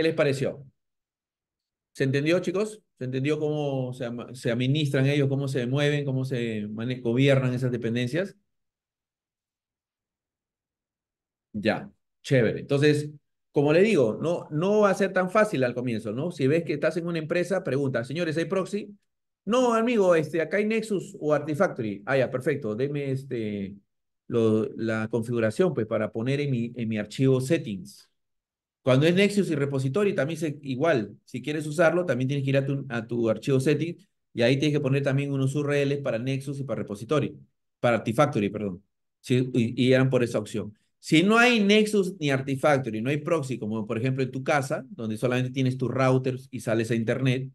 ¿Qué les pareció? ¿Se entendió, chicos? ¿Se entendió cómo se, administran ellos, cómo se mueven, cómo se gobiernan esas dependencias? Ya, chévere. Entonces, como le digo, no, no va a ser tan fácil al comienzo, ¿no? Si ves que estás en una empresa, pregunta, señores, ¿hay proxy? No, amigo, este, acá hay Nexus o Artifactory. Ah, ya, perfecto. Deme este, la configuración pues, para poner en mi, en mi archivo settings. Cuando es Nexus y repository, también es igual, si quieres usarlo, también tienes que ir a tu, archivo setting y ahí tienes que poner también unos URLs para Nexus y para repository, para Artifactory, perdón. y, y, eran por esa opción. Si no hay Nexus ni Artifactory, no hay proxy, como por ejemplo en tu casa, donde solamente tienes tus routers y sales a internet,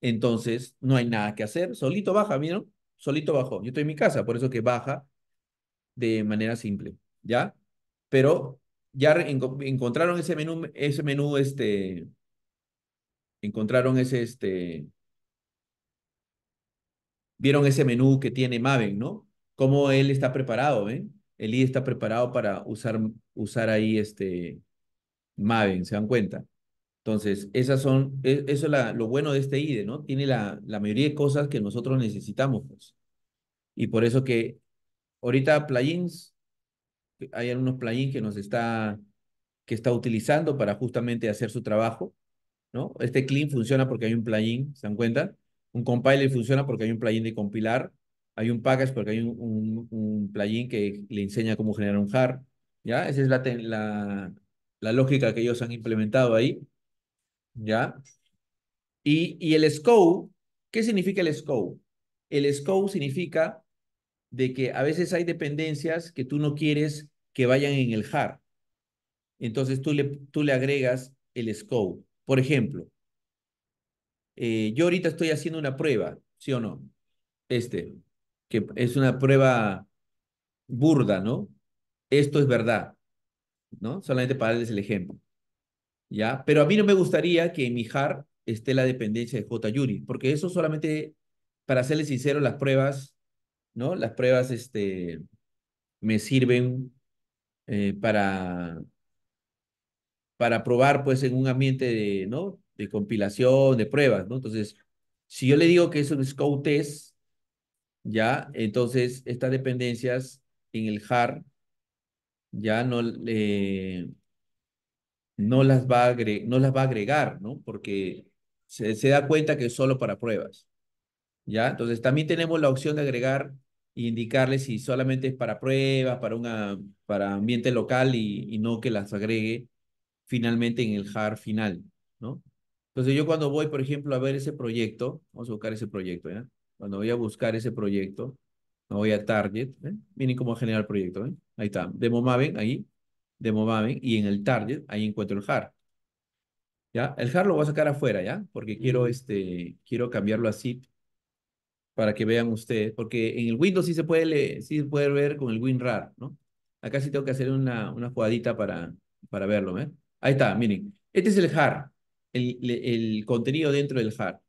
entonces no hay nada que hacer. Solito baja, ¿vieron? Solito bajó. Yo estoy en mi casa, por eso que baja de manera simple, ¿ya? Pero ya encontraron ese menú, ese menú, este, encontraron ese, este, vieron ese menú que tiene Maven, ¿no? Cómo él está preparado, ¿ven? El IDE está preparado para usar, usar ahí este Maven, ¿se dan cuenta? Entonces, esas son, e, eso es lo bueno de este IDE, ¿no? Tiene la, la mayoría de cosas que nosotros necesitamos, pues. Y por eso que ahorita plugins hay algunos plugins que nos está, que está utilizando para justamente hacer su trabajo. ¿no? Este clean funciona porque hay un plugin, ¿se dan cuenta? Un compiler funciona porque hay un plugin de compilar. Hay un package porque hay un, un, plugin que le enseña cómo generar un hard, ¿Ya? Esa es la, la, lógica que ellos han implementado ahí. ¿Ya? Y, y el scope, ¿qué significa el scope? El scope significa de que a veces hay dependencias que tú no quieres que vayan en el jar. Entonces tú le, tú le agregas el scope. Por ejemplo, eh, yo ahorita estoy haciendo una prueba, ¿sí o no? Este, que es una prueba burda, ¿no? Esto es verdad, ¿no? Solamente para darles el ejemplo. ¿Ya? Pero a mí no me gustaría que en mi jar esté la dependencia de J. porque eso solamente, para serles sincero, las pruebas, ¿no? Las pruebas, este, me sirven eh, para, para probar pues en un ambiente de, ¿no? de compilación, de pruebas, ¿no? Entonces, si yo le digo que es un scope test, ya, entonces estas dependencias en el JAR ya no, no, las va a agregar, no las va agregar, ¿no? Porque se, da cuenta que es solo para pruebas, ¿ya? Entonces, también tenemos la opción de agregar y indicarles si solamente es para pruebas, para, una, para ambiente local y, y no que las agregue finalmente en el JAR final, ¿no? Entonces yo cuando voy, por ejemplo, a ver ese proyecto, vamos a buscar ese proyecto, ¿ya? Cuando voy a buscar ese proyecto, me voy a Target, ¿eh? miren cómo generar proyecto, ¿eh? Ahí está, Demo Maven, ahí, Demo Maven, y en el Target, ahí encuentro el JAR. ¿Ya? El JAR lo voy a sacar afuera, ¿ya? Porque quiero, este, quiero cambiarlo a zip para que vean ustedes, porque en el Windows sí se puede, sí se puede ver con el WinRAR, ¿no? Acá sí tengo que hacer una, una jugadita para, para verlo, ¿eh? Ahí está, miren. Este es el jar. el, el, contenido dentro del jar.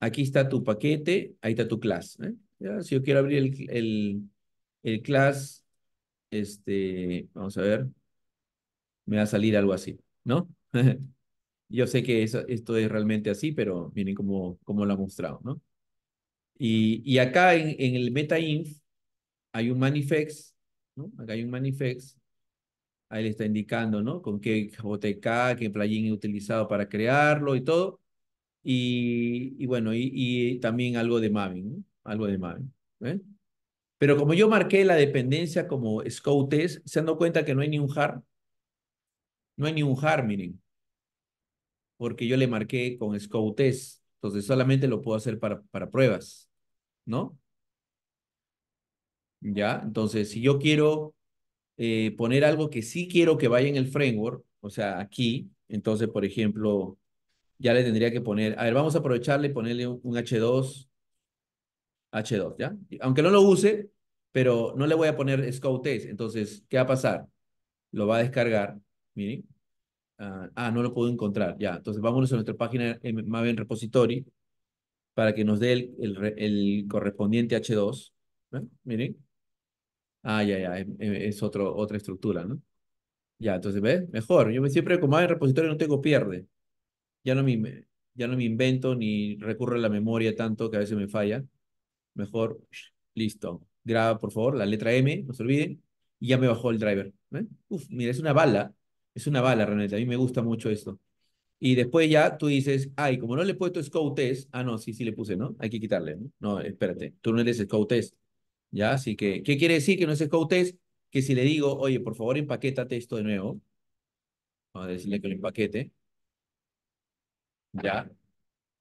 Aquí está tu paquete, ahí está tu class. ¿eh? si yo quiero abrir el, class, este, vamos a ver, me va a salir algo así, ¿no? yo sé que eso, esto es realmente así, pero miren cómo, cómo lo ha mostrado, ¿no? Y, acá en, en el MetaInf hay un manifest, ¿no? Acá hay un manifest. Ahí le está indicando, ¿no? Con qué JTK, qué plugin he utilizado para crearlo y todo. Y, bueno, y, también algo de Maven, ¿no? Algo de Maven. ¿eh? Pero como yo marqué la dependencia como scope test, se han dado cuenta que no hay ni un hard. No hay ni un hard, miren. Porque yo le marqué con scope test. Entonces solamente lo puedo hacer para, para pruebas. ¿no? ¿Ya? Entonces, si yo quiero eh, poner algo que sí quiero que vaya en el framework, o sea, aquí, entonces, por ejemplo, ya le tendría que poner, a ver, vamos a aprovecharle y ponerle un, H2, H2, ¿ya? Aunque no lo use, pero no le voy a poner scout entonces, ¿qué va a pasar? Lo va a descargar, miren. ah, ah no lo puedo encontrar, ya. Entonces, vámonos a nuestra página eh, en Maven Repository para que nos dé el, el, correspondiente H2. Miren. Ah, ya, ya, em, em, es, otro, otra estructura, ¿no? Ya, entonces, ¿ves? Mejor. Yo me siempre, como hay repositorio, no tengo pierde. Ya no, me, ya no me invento ni recurro a la memoria tanto que a veces me falla. Mejor, listo. Graba, por favor, la letra M, no se olviden. Y ya me bajó el driver. ¿eh? Uf, mira, es una bala. Es una bala realmente. A mí me gusta mucho esto. Y después ya tú dices, ay, como no le he puesto scout test, ah, no, sí, sí le puse, ¿no? Hay que quitarle, ¿no? No, espérate, tú no eres scout test. ¿Ya? Así que, ¿qué quiere decir que no es scout test? Que si le digo, oye, por favor, empaquétate esto de nuevo. Vamos a decirle que lo empaquete. ¿Ya?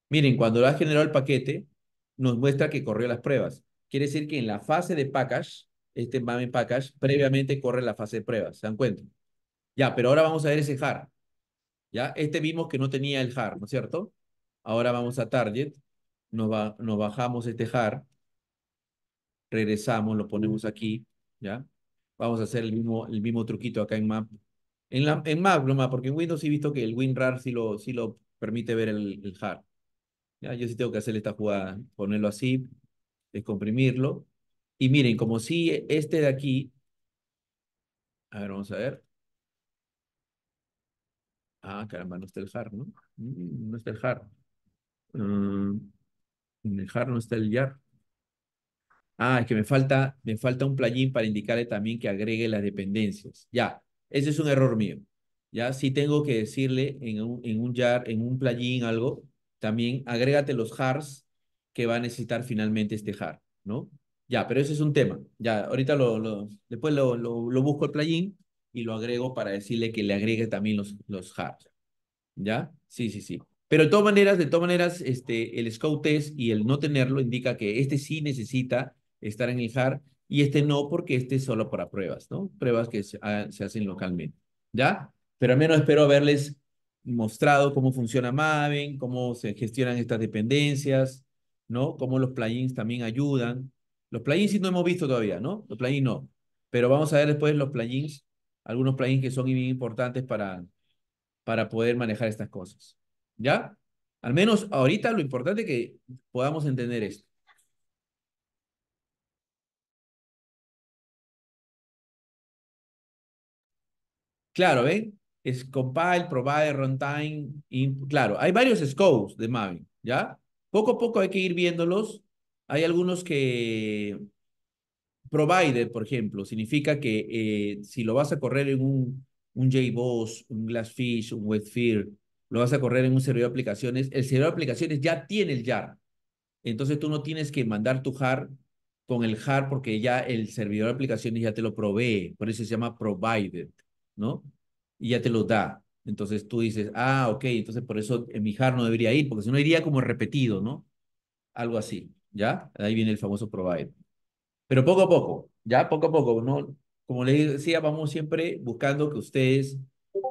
Miren, cuando lo ha generado el paquete, nos muestra que corrió las pruebas. Quiere decir que en la fase de package, este mame package, previamente corre la fase de pruebas. ¿Se dan cuenta? Ya, pero ahora vamos a ver ese jar. ¿ya? Este vimos que no tenía el har, ¿no es cierto? Ahora vamos a target, nos, va, nos bajamos este har, regresamos, lo ponemos aquí, ¿ya? Vamos a hacer el mismo, el mismo truquito acá en map. En, la, en map nomás, porque en Windows he visto que el WinRAR sí lo, lo permite ver el, hard ¿ya? Yo sí tengo que hacer esta jugada, ponerlo así, descomprimirlo. Y miren, como si este de aquí, a ver, vamos a ver. Ah, caramba, no está el JAR, ¿no? Mm, no está el JAR. Mm, en el JAR no está el yar. Ah, es que me falta, me falta un plugin para indicarle también que agregue las dependencias. Ya, ese es un error mío. Ya, si tengo que decirle en un, en un jar, en un plugin algo, también agrégate los jars que va a necesitar finalmente este jar, ¿no? Ya, pero ese es un tema. Ya, ahorita lo, lo después lo, lo busco el plugin y lo agrego para decirle que le agregue también los, los ¿Ya? Sí, sí, sí. Pero de todas maneras, de todas maneras, este, el scout test y el no tenerlo indica que este sí necesita estar en el jar y este no, porque este es solo para pruebas, ¿no? Pruebas que se, ah, se hacen localmente. ¿Ya? Pero al menos espero haberles mostrado cómo funciona Maven, cómo se gestionan estas dependencias, ¿no? Cómo los plugins también ayudan. Los plugins sí no hemos visto todavía, ¿no? Los plugins no. Pero vamos a ver después los plugins algunos plugins que son importantes para, para poder manejar estas cosas. ¿Ya? Al menos ahorita lo importante es que podamos entender esto. Claro, ¿ven? Es compile, provide, runtime. Claro, hay varios scopes de Maven, ¿ya? Poco a poco hay que ir viéndolos. Hay algunos que Provided, por ejemplo, significa que eh, si lo vas a correr en un, un JBoss, un Glassfish, un Webfear, lo vas a correr en un servidor de aplicaciones, el servidor de aplicaciones ya tiene el jar. Entonces tú no tienes que mandar tu jar con el jar porque ya el servidor de aplicaciones ya te lo provee. Por eso se llama Provided, ¿no? Y ya te lo da. Entonces tú dices, ah, ok, entonces por eso en mi jar no debería ir, porque si no iría como repetido, ¿no? Algo así, ¿ya? Ahí viene el famoso provider. Pero poco a poco, ya poco a poco, ¿no? Como les decía, vamos siempre buscando que ustedes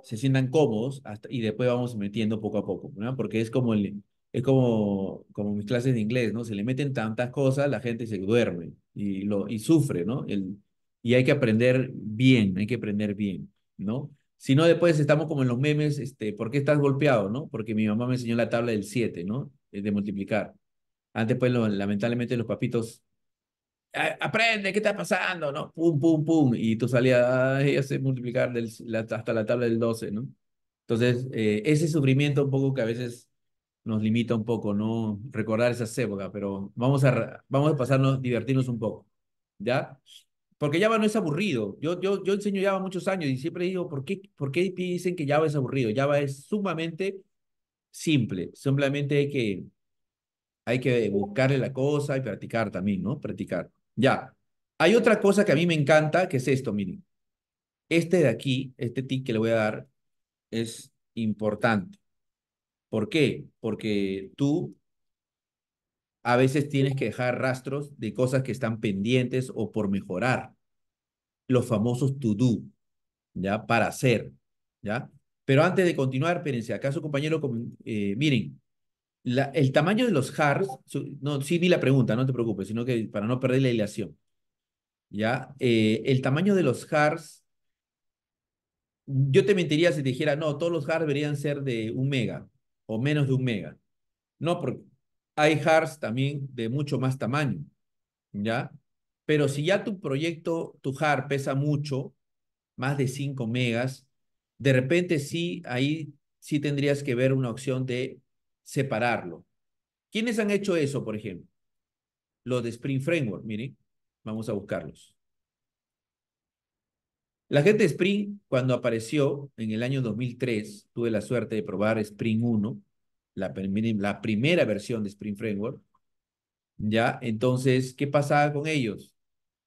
se sientan cómodos hasta, y después vamos metiendo poco a poco, ¿no? Porque es como, el, es como, como mis clases de inglés, ¿no? Se le meten tantas cosas, la gente se duerme y, lo, y sufre, ¿no? El, y hay que aprender bien, hay que aprender bien, ¿no? Si no, después estamos como en los memes, este, ¿por qué estás golpeado, no? Porque mi mamá me enseñó la tabla del 7, ¿no? De multiplicar. Antes, pues, lamentablemente, los papitos aprende, ¿qué está pasando? ¿No? Pum, pum, pum. Y tú salías, y hace multiplicar hasta la tabla del 12, ¿no? Entonces, eh, ese sufrimiento un poco que a veces nos limita un poco, ¿no? Recordar esas épocas, pero vamos a, vamos a pasarnos, divertirnos un poco, ¿ya? Porque Java no es aburrido. Yo, yo, yo enseño Java muchos años y siempre digo, ¿por qué, ¿por qué dicen que Java es aburrido? Java es sumamente simple. Simplemente hay que, hay que buscarle la cosa y practicar también, ¿no? Practicar. Ya. Hay otra cosa que a mí me encanta, que es esto, miren. Este de aquí, este tick que le voy a dar, es importante. ¿Por qué? Porque tú a veces tienes que dejar rastros de cosas que están pendientes o por mejorar. Los famosos to do, ¿ya? Para hacer, ¿ya? Pero antes de continuar, espérense, acaso compañero, eh, miren, el tamaño de los jars, no, sí vi la pregunta, no te preocupes, sino que para no perder la ilación. ¿Ya? Eh, el tamaño de los jars, yo te mentiría si te dijera, no, todos los jars deberían ser de un mega o menos de un mega. No, porque hay jars también de mucho más tamaño. ¿Ya? Pero si ya tu proyecto, tu jar pesa mucho, más de 5 megas, de repente sí, ahí sí tendrías que ver una opción de separarlo. ¿Quiénes han hecho eso, por ejemplo? Los de Spring Framework, miren, vamos a buscarlos. La gente de Spring, cuando apareció en el año 2003, tuve la suerte de probar Spring 1, la, primera versión de Spring Framework. Ya, entonces, ¿qué pasaba con ellos?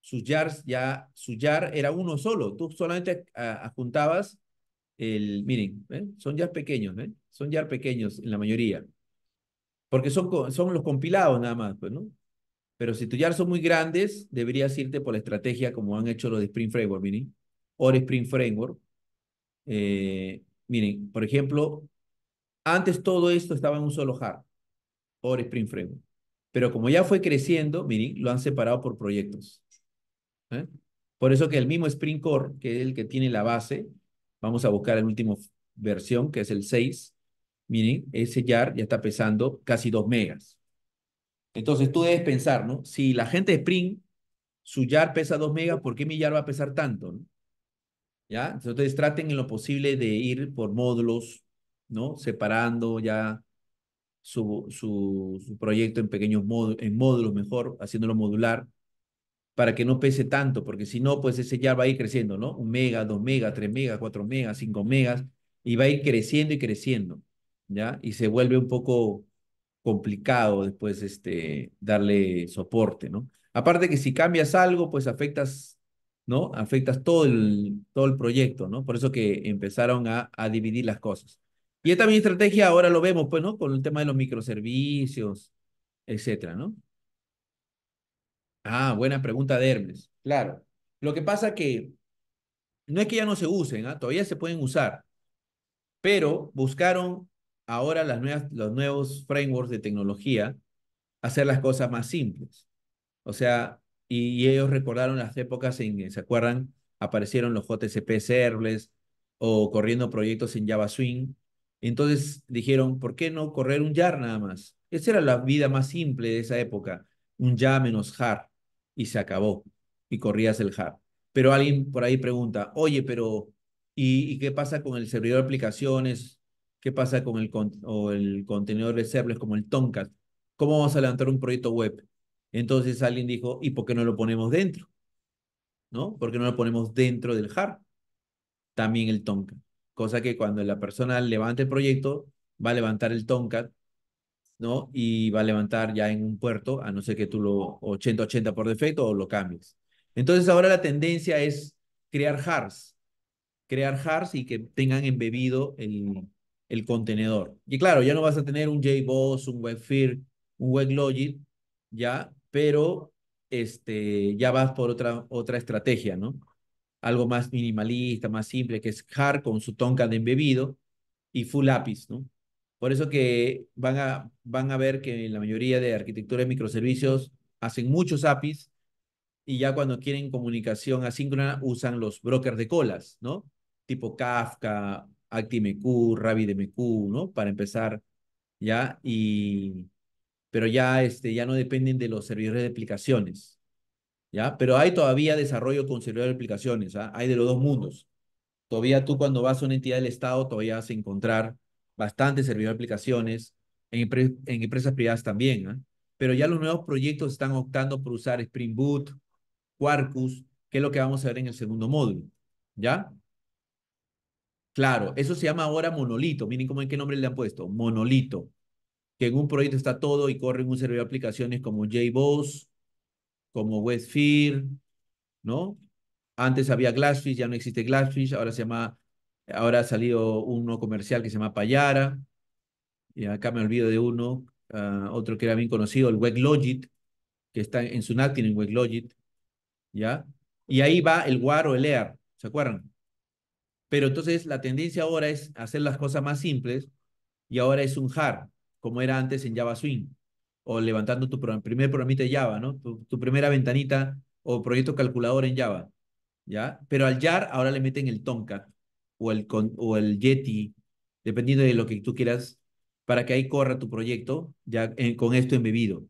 Sus jars ya, su jar era uno solo. Tú solamente adjuntabas miren, ¿eh? son ya pequeños, ¿eh? son ya pequeños en la mayoría, porque son, son los compilados nada más, pues, Pero si tus ya son muy grandes, deberías irte por la estrategia como han hecho los de Spring Framework, miren, o Spring Framework. Eh, miren, por ejemplo, antes todo esto estaba en un solo jar o Spring Framework. Pero como ya fue creciendo, miren, lo han separado por proyectos. Por eso que el mismo Spring Core, que es el que tiene la base, Vamos a buscar la última versión, que es el 6. Miren, ese YAR ya está pesando casi 2 megas. Entonces tú debes pensar, ¿no? Si la gente de Spring, su YAR pesa 2 megas, ¿por qué mi YAR va a pesar tanto? ¿no? ¿Ya? Entonces traten en lo posible de ir por módulos, ¿no? Separando ya su, su, su proyecto en pequeños módulos, en módulos mejor, haciéndolo modular para que no pese tanto, porque si no, pues ese ya va a ir creciendo, ¿no? Un mega, dos mega tres mega cuatro megas, cinco megas, y va a ir creciendo y creciendo, ¿ya? Y se vuelve un poco complicado después este, darle soporte, ¿no? Aparte que si cambias algo, pues afectas, ¿no? Afectas todo el, todo el proyecto, ¿no? Por eso que empezaron a, dividir las cosas. Y esta mi estrategia ahora lo vemos, pues, ¿no? Con el tema de los microservicios, etcétera, ¿no? Ah, buena pregunta de Hermes. Claro. Lo que pasa que no es que ya no se usen, ¿ah? todavía se pueden usar, pero buscaron ahora las nuevas, los nuevos frameworks de tecnología hacer las cosas más simples. O sea, y, ellos recordaron las épocas en que, ¿se acuerdan? Aparecieron los JCP Servlets o corriendo proyectos en Java Swing. Entonces dijeron, ¿por qué no correr un jar nada más? Esa era la vida más simple de esa época, un jar menos jar y se acabó y corrías el hard. Pero alguien por ahí pregunta, oye, pero ¿y, qué pasa con el servidor de aplicaciones? ¿Qué pasa con el, el contenedor de servidores como el Tomcat? ¿Cómo vamos a levantar un proyecto web? Entonces alguien dijo, ¿y por qué no lo ponemos dentro? ¿No? ¿Por qué no lo ponemos dentro del hard? También el Tomcat. Cosa que cuando la persona levanta el proyecto, va a levantar el Tomcat ¿no? Y va a levantar ya en un puerto, a no ser que tú lo 80-80 por defecto o lo cambies. Entonces ahora la tendencia es crear Hars crear Hars y que tengan embebido el, el contenedor. Y claro, ya no vas a tener un JBoss, un WebFear, un WebLogic, ya, pero este, ya vas por otra, otra estrategia, ¿no? Algo más minimalista, más simple, que es HARS con su tonka de embebido y full lápiz ¿no? Por eso que van a, van a ver que la mayoría de arquitecturas de microservicios hacen muchos APIs y ya cuando quieren comunicación asíncrona usan los brokers de colas, ¿no? Tipo Kafka, ActiMQ, RabbitMQ, ¿no? Para empezar, ¿ya? Y, pero ya, este, ya no dependen de los servidores de aplicaciones, ¿ya? Pero hay todavía desarrollo con servidores de aplicaciones, ¿ah? Hay de los dos mundos. Todavía tú cuando vas a una entidad del Estado todavía vas a encontrar bastante servidor de aplicaciones, en, empresas privadas también, pero ya los nuevos proyectos están optando por usar Spring Boot, Quarkus, que es lo que vamos a ver en el segundo módulo, ¿ya? Claro, eso se llama ahora monolito, miren cómo en qué nombre le han puesto, monolito, que en un proyecto está todo y corre en un servidor de aplicaciones como JBoss, como Westphere. ¿no? Antes había Glassfish, ya no existe Glassfish, ahora se llama Ahora ha salido uno comercial que se llama Payara. Y acá me olvido de uno, ah, otro que era bien conocido, el WebLogic, que está en Sunat, tiene WebLogic. ¿Ya? Y ahí va el WAR o el EAR, ¿se acuerdan? Pero entonces la tendencia ahora es hacer las cosas más simples y ahora es un JAR, como era antes en Java Swing, o levantando tu primer programita de Java, ¿no? Tu, primera ventanita o proyecto calculador en Java, ¿ya? Pero al JAR ahora le meten el Tomcat, o el, o el Yeti, dependiendo de lo que tú quieras, para que ahí corra tu proyecto ya con esto embebido.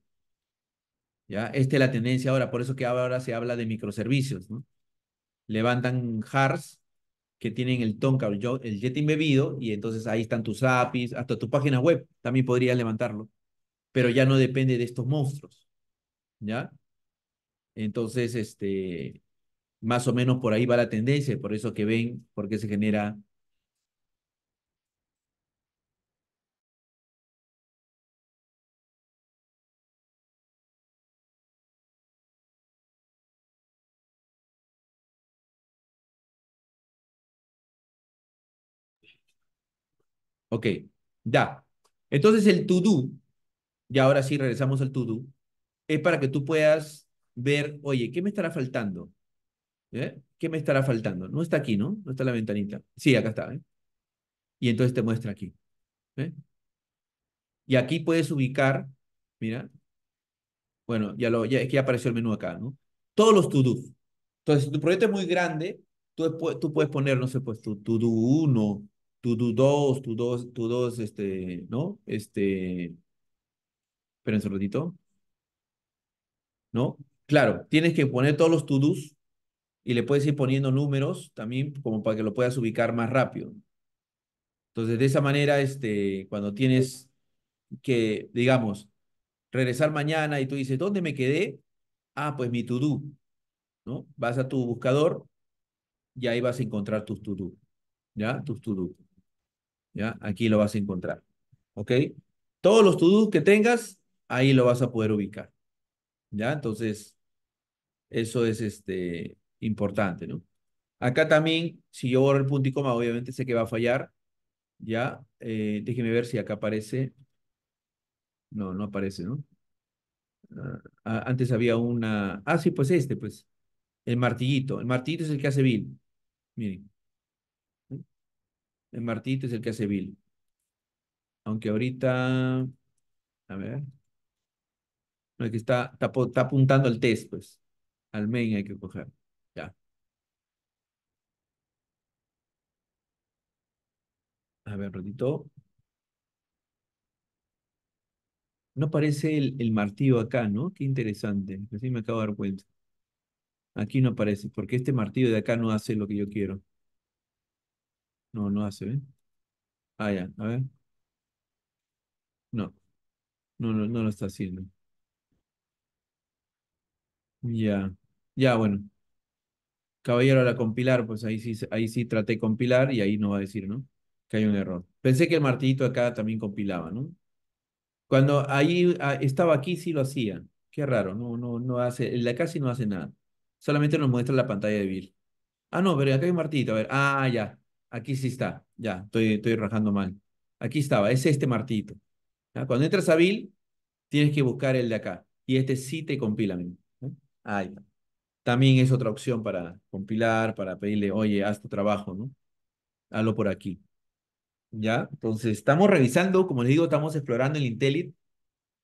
¿Ya? Esta es la tendencia ahora, por eso que ahora se habla de microservicios. ¿no? Levantan HARS, que tienen el Tonka, el Yeti embebido, y entonces ahí están tus APIs, hasta tu página web también podrías levantarlo, pero ya no depende de estos monstruos. ¿Ya? Entonces, este, más o menos por ahí va la tendencia, por eso que ven Porque se genera Ok, ya. Entonces el to do, y ahora sí regresamos al to do, es para que tú puedas ver, oye, ¿qué me estará faltando? ¿Eh? ¿Qué me estará faltando? No está aquí, ¿no? No está la ventanita. Sí, acá está. ¿eh? Y entonces te muestra aquí. ¿eh? Y aquí puedes ubicar, mira. Bueno, ya lo, ya, ya apareció el menú acá, ¿no? Todos los to dos Entonces, si tu proyecto es muy grande, tú, puedes poner, no sé, pues tu to-do 1, to-do 2, to-do este, ¿no? Este, esperen un ratito. ¿No? Claro, tienes que poner todos los to-dos y le puedes ir poniendo números también como para que lo puedas ubicar más rápido. Entonces, de esa manera, este, cuando tienes que, digamos, regresar mañana y tú dices, ¿dónde me quedé? Ah, pues mi to-do, ¿no? Vas a tu buscador y ahí vas a encontrar tus to-do, ¿ya? Tus to-do, ¿ya? Aquí lo vas a encontrar, ¿ok? Todos los to-do que tengas, ahí lo vas a poder ubicar, ¿ya? Entonces, eso es este, importante, ¿no? Acá también, si yo borro el punto y coma, obviamente sé que va a fallar. Ya, eh, déjenme ver si acá aparece. No, no aparece, ¿no? Ah, ah, antes había una... Ah, sí, pues este, pues. El martillito. El martillito es el que hace Bill. Miren. El martillito es el que hace Bill. Aunque ahorita... A ver. No, que está, está, está apuntando el test, pues. Al main hay que coger. A ver, ratito. No parece el, martillo acá, ¿no? Qué interesante. Así me acabo de dar cuenta. Aquí no aparece, porque este martillo de acá no hace lo que yo quiero. No, no hace, ¿ven? ¿eh? Ah, ya, a ver. No. No, no, lo está haciendo. Ya. Ya, bueno. Caballero a compilar, pues ahí sí, ahí sí traté compilar y ahí no va a decir, ¿no? que hay un error. Pensé que el martito acá también compilaba, ¿no? Cuando ahí ah, estaba aquí sí lo hacía. Qué raro, no, no, no hace, acá sí no hace nada. Solamente nos muestra la pantalla de Bill. Ah, no, pero acá hay un martillito, a ver. Ah, ya, aquí sí está. Ya, estoy, estoy rajando mal. Aquí estaba, es este martito Cuando entras a Bill, tienes que buscar el de acá. Y este sí te compila. Ahí También es otra opción para compilar, para pedirle, oye, haz tu trabajo, ¿no? Hazlo por aquí. ¿ya? Entonces, estamos revisando, como les digo, estamos explorando el Intellit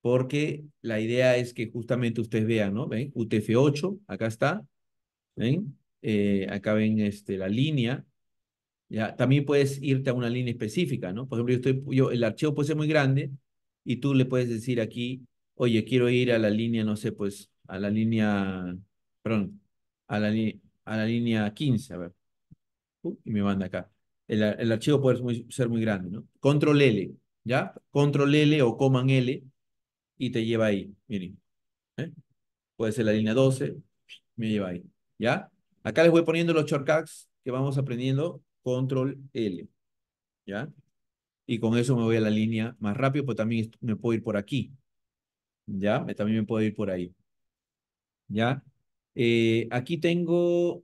porque la idea es que justamente ustedes vean, ¿no? ¿Ven? UTF-8, acá está, ¿ven? Eh, acá ven este, la línea, ¿ya? También puedes irte a una línea específica, ¿no? Por ejemplo, yo estoy, yo, el archivo puede ser muy grande y tú le puedes decir aquí, oye, quiero ir a la línea, no sé, pues, a la línea, perdón, a la, a la línea 15, a ver. Uh, y me manda acá el, archivo puede ser muy, grande, ¿no? Control L, ¿ya? Control L o coman L y te lleva ahí, miren. ¿eh? Puede ser la línea 12, me lleva ahí, ¿ya? Acá les voy poniendo los shortcuts que vamos aprendiendo, Control L, ¿ya? Y con eso me voy a la línea más rápido, pues también me puedo ir por aquí, ¿ya? También me puedo ir por ahí, ¿ya? Eh, aquí tengo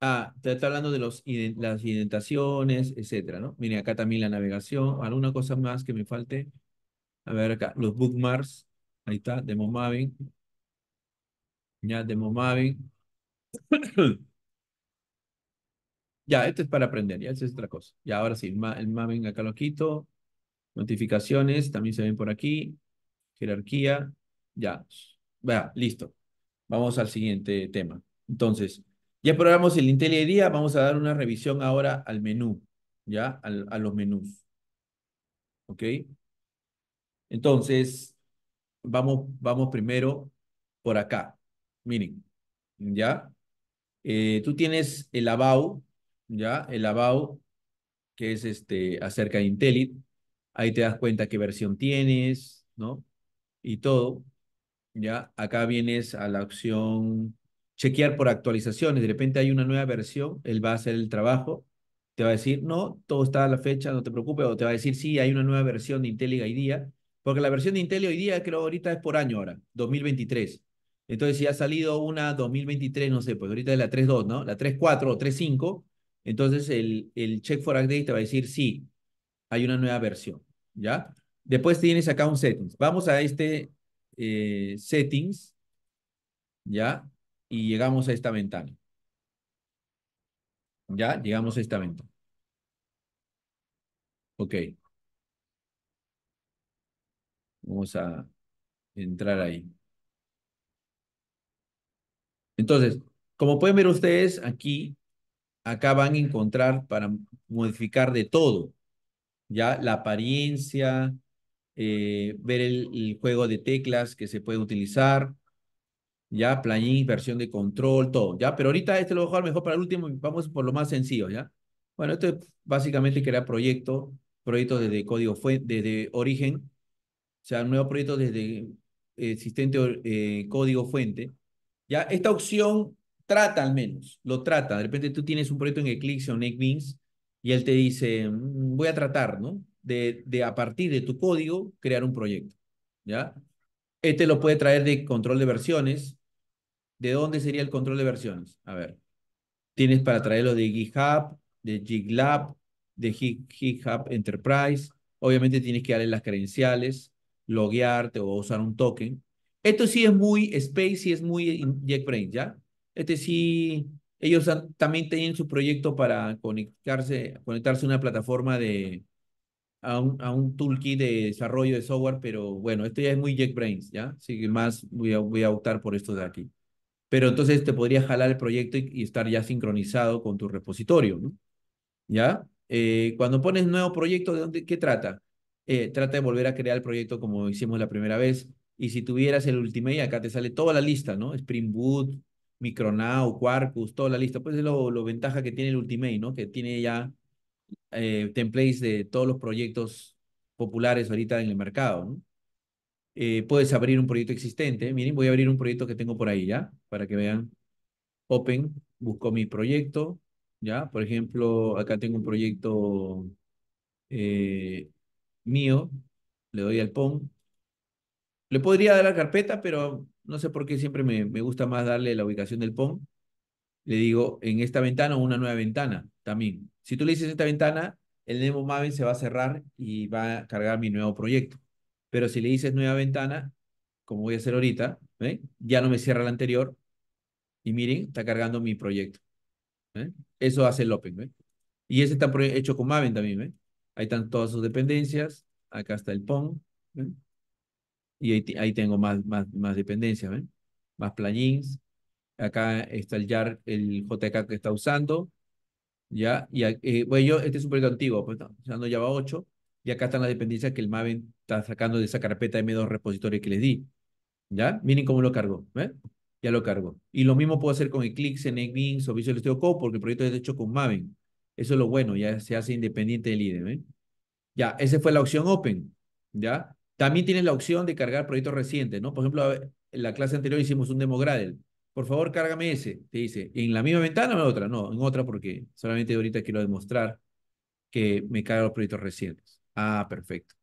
Ah, te está hablando de los, las indentaciones, etcétera, ¿no? Miren, acá también la navegación. ¿Alguna cosa más que me falte? A ver acá, los bookmarks. Ahí está, de Maven. Ya, de Maven. ya, esto es para aprender, ya, esa es otra cosa. Ya, ahora sí, el Maven acá lo quito. Notificaciones, también se ven por aquí. Jerarquía. Ya, vea listo. Vamos al siguiente tema. Entonces, ya probamos el Intel día, vamos a dar una revisión ahora al menú, ¿ya? a los menús. ¿Ok? Entonces, vamos, vamos primero por acá. Miren, ¿ya? Eh, tú tienes el ABAU, ¿ya? El ABAU, que es este, acerca de Intelit. Ahí te das cuenta qué versión tienes, ¿no? Y todo, ¿ya? Acá vienes a la opción chequear por actualizaciones. De repente hay una nueva versión, él va a hacer el trabajo, te va a decir, no, todo está a la fecha, no te preocupes, o te va a decir, sí, hay una nueva versión de Intel hoy día, porque la versión de Intel hoy día, creo ahorita es por año ahora, 2023. Entonces, si ha salido una 2023, no sé, pues ahorita es la 3.2, ¿no? La 3.4 o 3.5, entonces el, el check for update te va a decir, sí, hay una nueva versión, ¿ya? Después tienes acá un settings. Vamos a este eh, settings, ¿ya? y llegamos a esta ventana. ¿Ya? Llegamos a esta ventana. Ok. Vamos a entrar ahí. Entonces, como pueden ver ustedes, aquí, acá van a encontrar para modificar de todo. Ya la apariencia, eh, ver el, el, juego de teclas que se puede utilizar, ya planning, versión de control, todo, ya, pero ahorita este lo voy a dejar mejor para el último, vamos por lo más sencillo, ya. Bueno, esto es básicamente crear proyecto, proyecto desde código fuente, desde origen, o sea, nuevo proyecto desde existente eh, código fuente, ya, esta opción trata al menos, lo trata, de repente tú tienes un proyecto en Eclipse o NetBeans y él te dice, mm, voy a tratar, ¿no? De, de a partir de tu código crear un proyecto, ¿ya? Este lo puede traer de control de versiones, ¿de dónde sería el control de versiones? A ver, tienes para traerlo de GitHub, de GitLab, de GitHub Enterprise. Obviamente tienes que darle las credenciales, loguearte o usar un token. Esto sí es muy Space y es muy JetBrains, ¿ya? Este sí, ellos también tienen su proyecto para conectarse, conectarse a una plataforma de, a un, a un toolkit de desarrollo de software, pero bueno, esto ya es muy JetBrains, ¿ya? Así que más voy a, voy a optar por esto de aquí pero entonces te podría jalar el proyecto y, estar ya sincronizado con tu repositorio, ¿no? ¿Ya? Eh, cuando pones nuevo proyecto, ¿de dónde, qué trata? Eh, trata de volver a crear el proyecto como hicimos la primera vez. Y si tuvieras el Ultimate, acá te sale toda la lista, ¿no? Spring Boot, Micronaut, Quarkus, toda la lista. Pues es lo, ventaja que tiene el Ultimate, ¿no? Que tiene ya eh, templates de todos los proyectos populares ahorita en el mercado, ¿no? Eh, puedes abrir un proyecto existente. Miren, voy a abrir un proyecto que tengo por ahí, ¿ya? Para que vean. Open, busco mi proyecto, ¿ya? Por ejemplo, acá tengo un proyecto eh, mío, le doy al POM. Le podría dar la carpeta, pero no sé por qué siempre me, gusta más darle la ubicación del POM. Le digo, en esta ventana o una nueva ventana también. Si tú le dices esta ventana, el Nemo Maven se va a cerrar y va a cargar mi nuevo proyecto. Pero si le dices nueva ventana, como voy a hacer ahorita, ¿eh? ya no me cierra la anterior. Y miren, está cargando mi proyecto. ¿eh? Eso hace el Open. Y ese está hecho con Maven también. Ahí están todas sus dependencias. Acá está el pom Y ahí, tengo más, más, más dependencias. Más plugins. Acá está el JAR, el JK que está usando. ¿ya? Y, eh, este es un proyecto antiguo, pues, usando Java 8, y acá están las dependencias que el Maven está sacando de esa carpeta M2 repositorio que les di. ¿Ya? Miren cómo lo cargo. Ya lo cargo. Y lo mismo puedo hacer con Eclipse, NetBeans o Visual Studio Code porque el proyecto es hecho con Maven. Eso es lo bueno, ya se hace independiente del IDE. Ya, esa fue la opción Open. ¿Ya? También tienes la opción de cargar proyectos recientes, ¿no? Por ejemplo, en la clase anterior hicimos un demo Gradle. Por favor, cárgame ese. Te dice, ¿en la misma ventana o en otra? No, en otra porque solamente ahorita quiero demostrar que me carga los proyectos recientes. Ah, perfecto.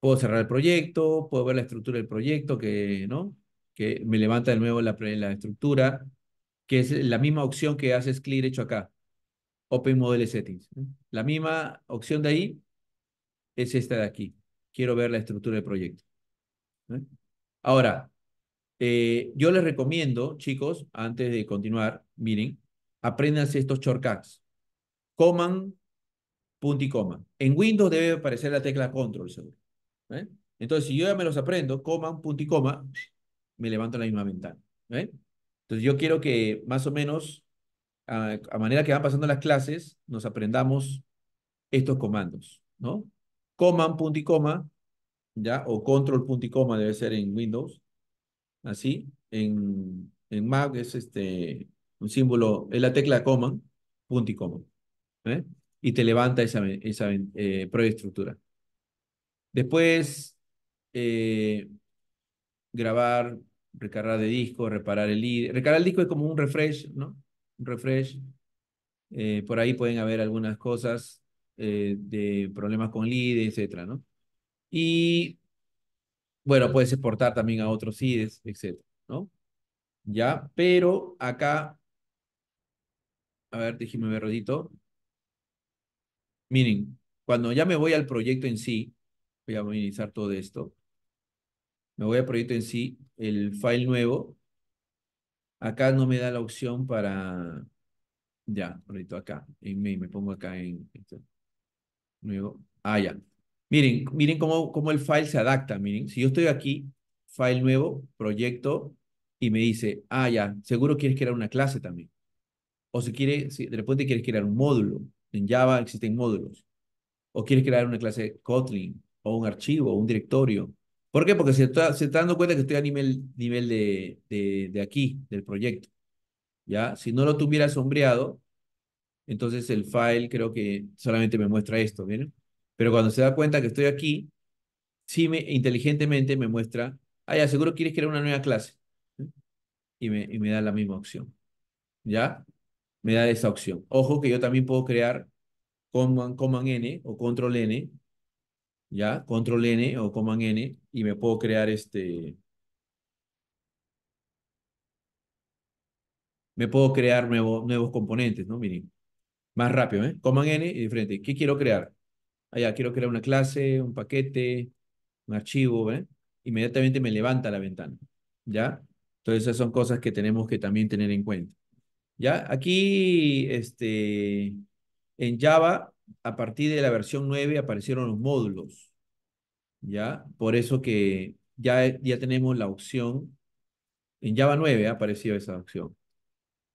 Puedo cerrar el proyecto, puedo ver la estructura del proyecto que, ¿no? que me levanta de nuevo la, estructura, que es la misma opción que haces clear hecho acá. Open Model Settings. La misma opción de ahí es esta de aquí. Quiero ver la estructura del proyecto. Ahora, eh, yo les recomiendo, chicos, antes de continuar, miren, apréndanse estos shortcuts. Coman punto y coma. En Windows debe aparecer la tecla control, seguro. ¿eh? Entonces, si yo ya me los aprendo, coma, punto y coma, me levanto la misma ventana. ¿eh? Entonces, yo quiero que más o menos, a, manera que van pasando las clases, nos aprendamos estos comandos, ¿no? Coman, punto y coma, ¿ya? O control, punto y coma debe ser en Windows. Así. En, Mac es este, un símbolo, es la tecla coman, punto y coma. ¿eh? y te levanta esa, esa eh, estructura. Después, eh, grabar, recargar de disco, reparar el ID. Recargar el disco es como un refresh, ¿no? Un refresh. Eh, por ahí pueden haber algunas cosas eh, de problemas con ID, etcétera, ¿no? Y bueno, puedes exportar también a otros IDEs, etcétera, ¿no? Ya, pero acá, a ver, déjeme ver rodito. Miren, cuando ya me voy al proyecto en sí, voy a minimizar todo esto, me voy al proyecto en sí, el file nuevo, acá no me da la opción para, ya, ahorita acá, en me, me pongo acá en, este, nuevo, ah, ya. Miren, miren cómo, cómo el file se adapta, miren, si yo estoy aquí, file nuevo, proyecto, y me dice, ah, ya, seguro quieres crear una clase también. O si quieres, si de repente quieres crear un módulo, en Java existen módulos. O quieres crear una clase Kotlin o un archivo o un directorio. ¿Por qué? Porque se está, dando cuenta que estoy a nivel, nivel de, de, aquí, del proyecto. ¿Ya? Si no lo tuviera sombreado, entonces el file creo que solamente me muestra esto, Pero cuando se da cuenta que estoy aquí, sí me, inteligentemente me muestra, ah, ya, seguro quieres crear una nueva clase. Y me, y me da la misma opción. ¿Ya? me da esa opción. Ojo que yo también puedo crear command, N o control N, ¿ya? Control N o command N y me puedo crear este... Me puedo crear nuevos componentes, ¿no? Miren, más rápido, ¿eh? Command N y diferente. ¿Qué quiero crear? Allá, ah, quiero crear una clase, un paquete, un archivo, ¿eh? Inmediatamente me levanta la ventana, ¿ya? Entonces esas son cosas que tenemos que también tener en cuenta. ¿Ya? Aquí, este, en Java, a partir de la versión 9 aparecieron los módulos. ¿Ya? Por eso que ya, eh, ya tenemos la opción. En Java 9 ha aparecido esa opción.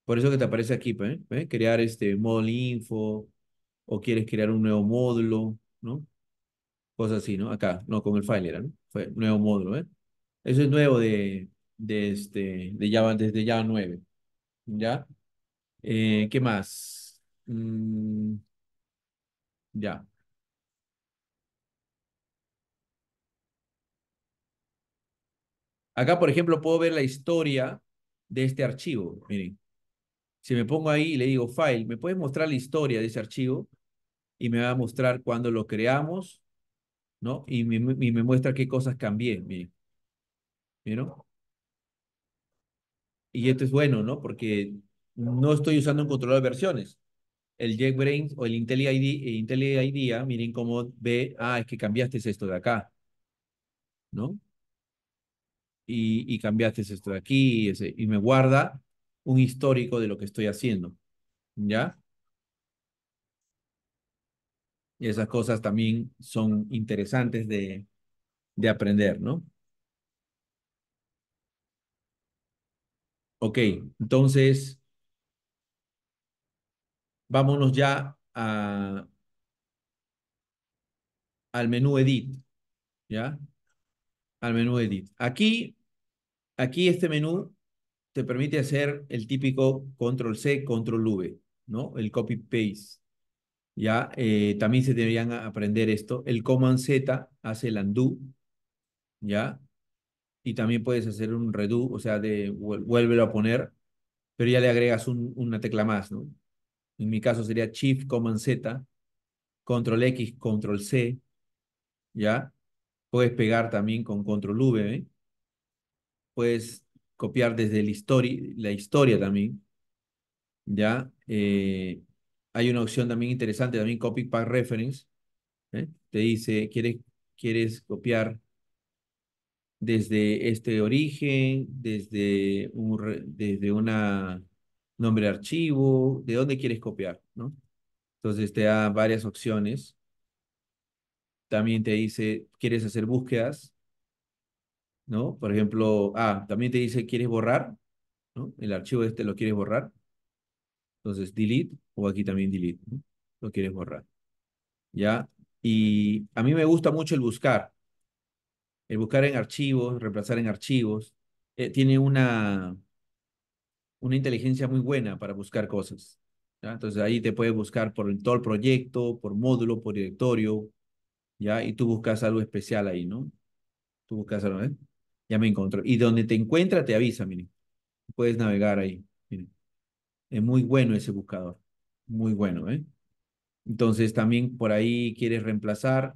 Por eso que te aparece aquí, pues, ¿eh? Crear este módulo info o quieres crear un nuevo módulo, ¿no? Cosas así, ¿no? Acá, no, con el file era, ¿no? Fue nuevo módulo, ¿eh? Eso es nuevo de, de, este, de Java, desde Java 9, ¿ya? Eh, ¿qué más? Mm, ya. Acá, por ejemplo, puedo ver la historia de este archivo. Miren, si me pongo ahí y le digo file, ¿me puede mostrar la historia de ese archivo? Y me va a mostrar cuando lo creamos, ¿no? Y me, y me muestra qué cosas cambié. Miren. ¿Vieron? Y esto es bueno, ¿no? Porque no estoy usando un controlador de versiones. El JetBrains o el Intelli ID eh, ah, miren cómo ve, ah, es que cambiaste esto de acá, ¿no? Y, cambiaste esto de aquí, y, me guarda un histórico de lo que estoy haciendo, ¿ya? Y esas cosas también son interesantes de aprender, ¿no? Ok, entonces vámonos ya a, al menú Edit. ¿Ya? Al menú Edit. Aquí, aquí este menú te permite hacer el típico Control-C, Control-V, ¿no? El copy-paste. ¿Ya? Eh, también se deberían aprender esto. El Command-Z hace el undo, ¿ya? Y también puedes hacer un redo, o sea, de, vuélvelo a poner, pero ya le agregas una tecla más, ¿no? En mi caso sería Shift, Command Z, Control X, Control C, ¿ya? Puedes pegar también con Control V, ¿eh? Puedes copiar desde la historia también, ¿ya? Eh, hay una opción también interesante, también Copy Pack Reference, ¿eh? Te dice, ¿quieres, quieres copiar desde este origen, desde, desde una nombre de archivo, de dónde quieres copiar, ¿no? Entonces te da varias opciones. También te dice, ¿quieres hacer búsquedas? ¿No? Por ejemplo, ah, también te dice, ¿quieres borrar? ¿No? El archivo este lo quieres borrar. Entonces, delete, o aquí también delete, ¿no? Lo quieres borrar. ¿Ya? Y a mí me gusta mucho el buscar. El buscar en archivos, reemplazar en archivos. Eh, tiene una, una inteligencia muy buena para buscar cosas. Entonces ahí te puedes buscar por todo el proyecto, por módulo, por directorio, ¿ya? Y tú buscas algo especial ahí, ¿no? Tú buscas algo, ¿eh? Ya me encontró. Y donde te encuentra te avisa, miren. Puedes navegar ahí, miren. Es muy bueno ese buscador. Muy bueno, ¿eh? Entonces también por ahí quieres reemplazar,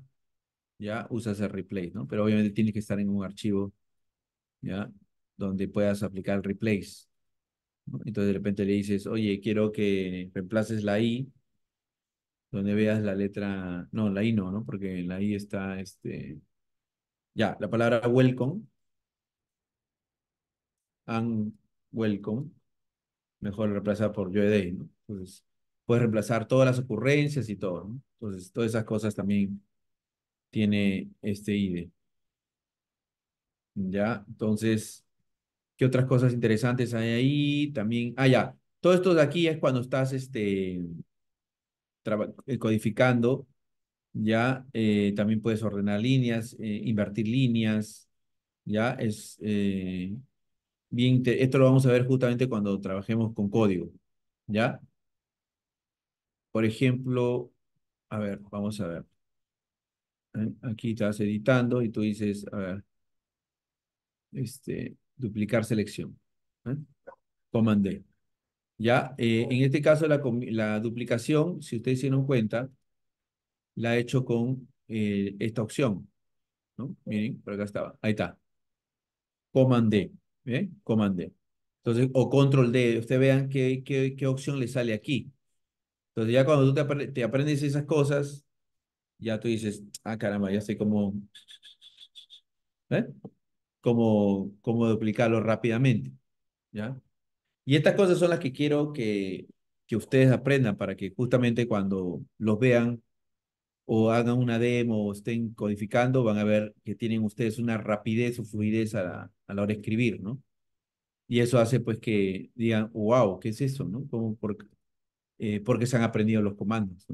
ya usas el replace, ¿no? Pero obviamente tiene que estar en un archivo, ¿ya? Donde puedas aplicar el replace. Entonces de repente le dices, oye, quiero que reemplaces la I, donde veas la letra, no, la I no, ¿no? Porque la I está, este, ya, la palabra welcome, and welcome, mejor reemplazar por joy day, ¿no? Entonces puedes reemplazar todas las ocurrencias y todo, ¿no? Entonces todas esas cosas también tiene este ID. E. Ya, entonces ¿Qué otras cosas interesantes hay ahí? También, ah, ya, todo esto de aquí es cuando estás este, eh, codificando, ya, eh, también puedes ordenar líneas, eh, invertir líneas, ya, es bien, esto lo vamos a ver justamente cuando trabajemos con código, ya. Por ejemplo, a ver, vamos a ver. Aquí estás editando y tú dices, a ver, este, duplicar selección. ¿eh? Command D. Ya, eh, en este caso la, la, duplicación, si ustedes se dieron cuenta, la he hecho con eh, esta opción. ¿no? Miren, por acá estaba. Ahí está. Command D. ¿bien? Command D. Entonces, o control D. Ustedes vean qué, qué, qué opción le sale aquí. Entonces ya cuando tú te, aprendes esas cosas, ya tú dices, ah, caramba, ya sé cómo... ¿Eh? cómo, cómo duplicarlo rápidamente. ¿ya? Y estas cosas son las que quiero que, que ustedes aprendan para que justamente cuando los vean o hagan una demo o estén codificando, van a ver que tienen ustedes una rapidez o fluidez a la, hora de escribir, ¿no? Y eso hace pues que digan, wow, ¿qué es eso? ¿no? por, qué eh, porque se han aprendido los comandos.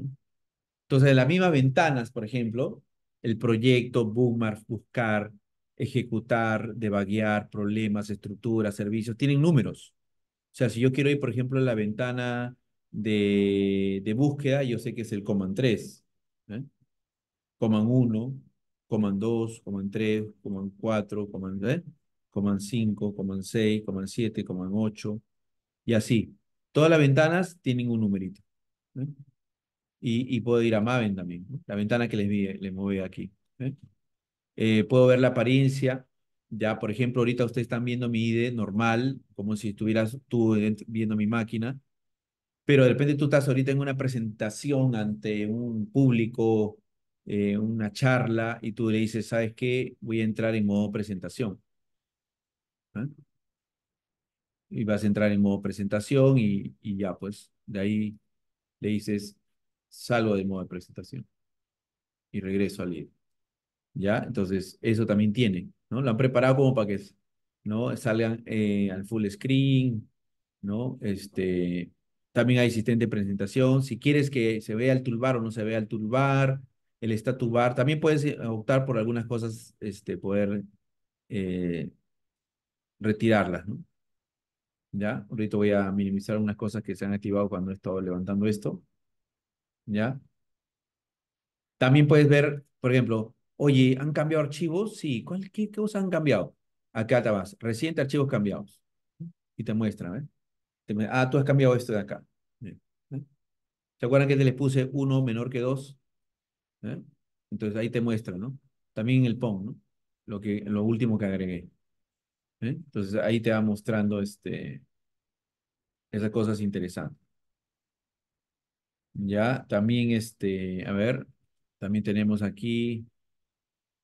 Entonces, en las mismas ventanas, por ejemplo, el proyecto, bookmark, buscar, ejecutar, debaguear problemas, estructuras, servicios, tienen números. O sea, si yo quiero ir, por ejemplo, a la ventana de, de búsqueda, yo sé que es el command 3, ¿eh? command 1, command 2, command 3, command 4, command, 5, ¿eh? command 6, command 7, command 8, y así. Todas las ventanas tienen un numerito. ¿eh? Y, y, puedo ir a Maven también, ¿no? la ventana que les, les moví aquí. ¿eh? Eh, puedo ver la apariencia. Ya, por ejemplo, ahorita ustedes están viendo mi ID normal, como si estuvieras tú viendo mi máquina, pero de repente tú estás ahorita en una presentación ante un público, eh, una charla, y tú le dices, ¿sabes qué? Voy a entrar en modo presentación. ¿Ah? Y vas a entrar en modo presentación y, ya, pues, de ahí le dices, salgo de modo de presentación y regreso al IDE. ¿ya? Entonces, eso también tiene. ¿no? Lo han preparado como para que ¿no? salgan eh, al full screen, ¿no? Este, también hay asistente de presentación. Si quieres que se vea el toolbar o no se vea el toolbar, el status bar, también puedes eh, optar por algunas cosas, este, poder eh, retirarlas, ¿no? ¿Ya? Ahorita voy a minimizar unas cosas que se han activado cuando he estado levantando esto. ¿Ya? También puedes ver, por ejemplo, Oye, ¿han cambiado archivos? Sí. ¿Cuál, qué, cosas han cambiado? Acá te vas. Reciente archivos cambiados. Y te muestra. ¿eh? ah, tú has cambiado esto de acá. ¿Se ¿eh? acuerdan que te les puse uno menor que dos? ¿Eh? Entonces ahí te muestra, ¿no? También el POM, ¿no? Lo, que, lo último que agregué. ¿Eh? Entonces ahí te va mostrando este, esas cosas interesantes. Ya, también este, a ver, también tenemos aquí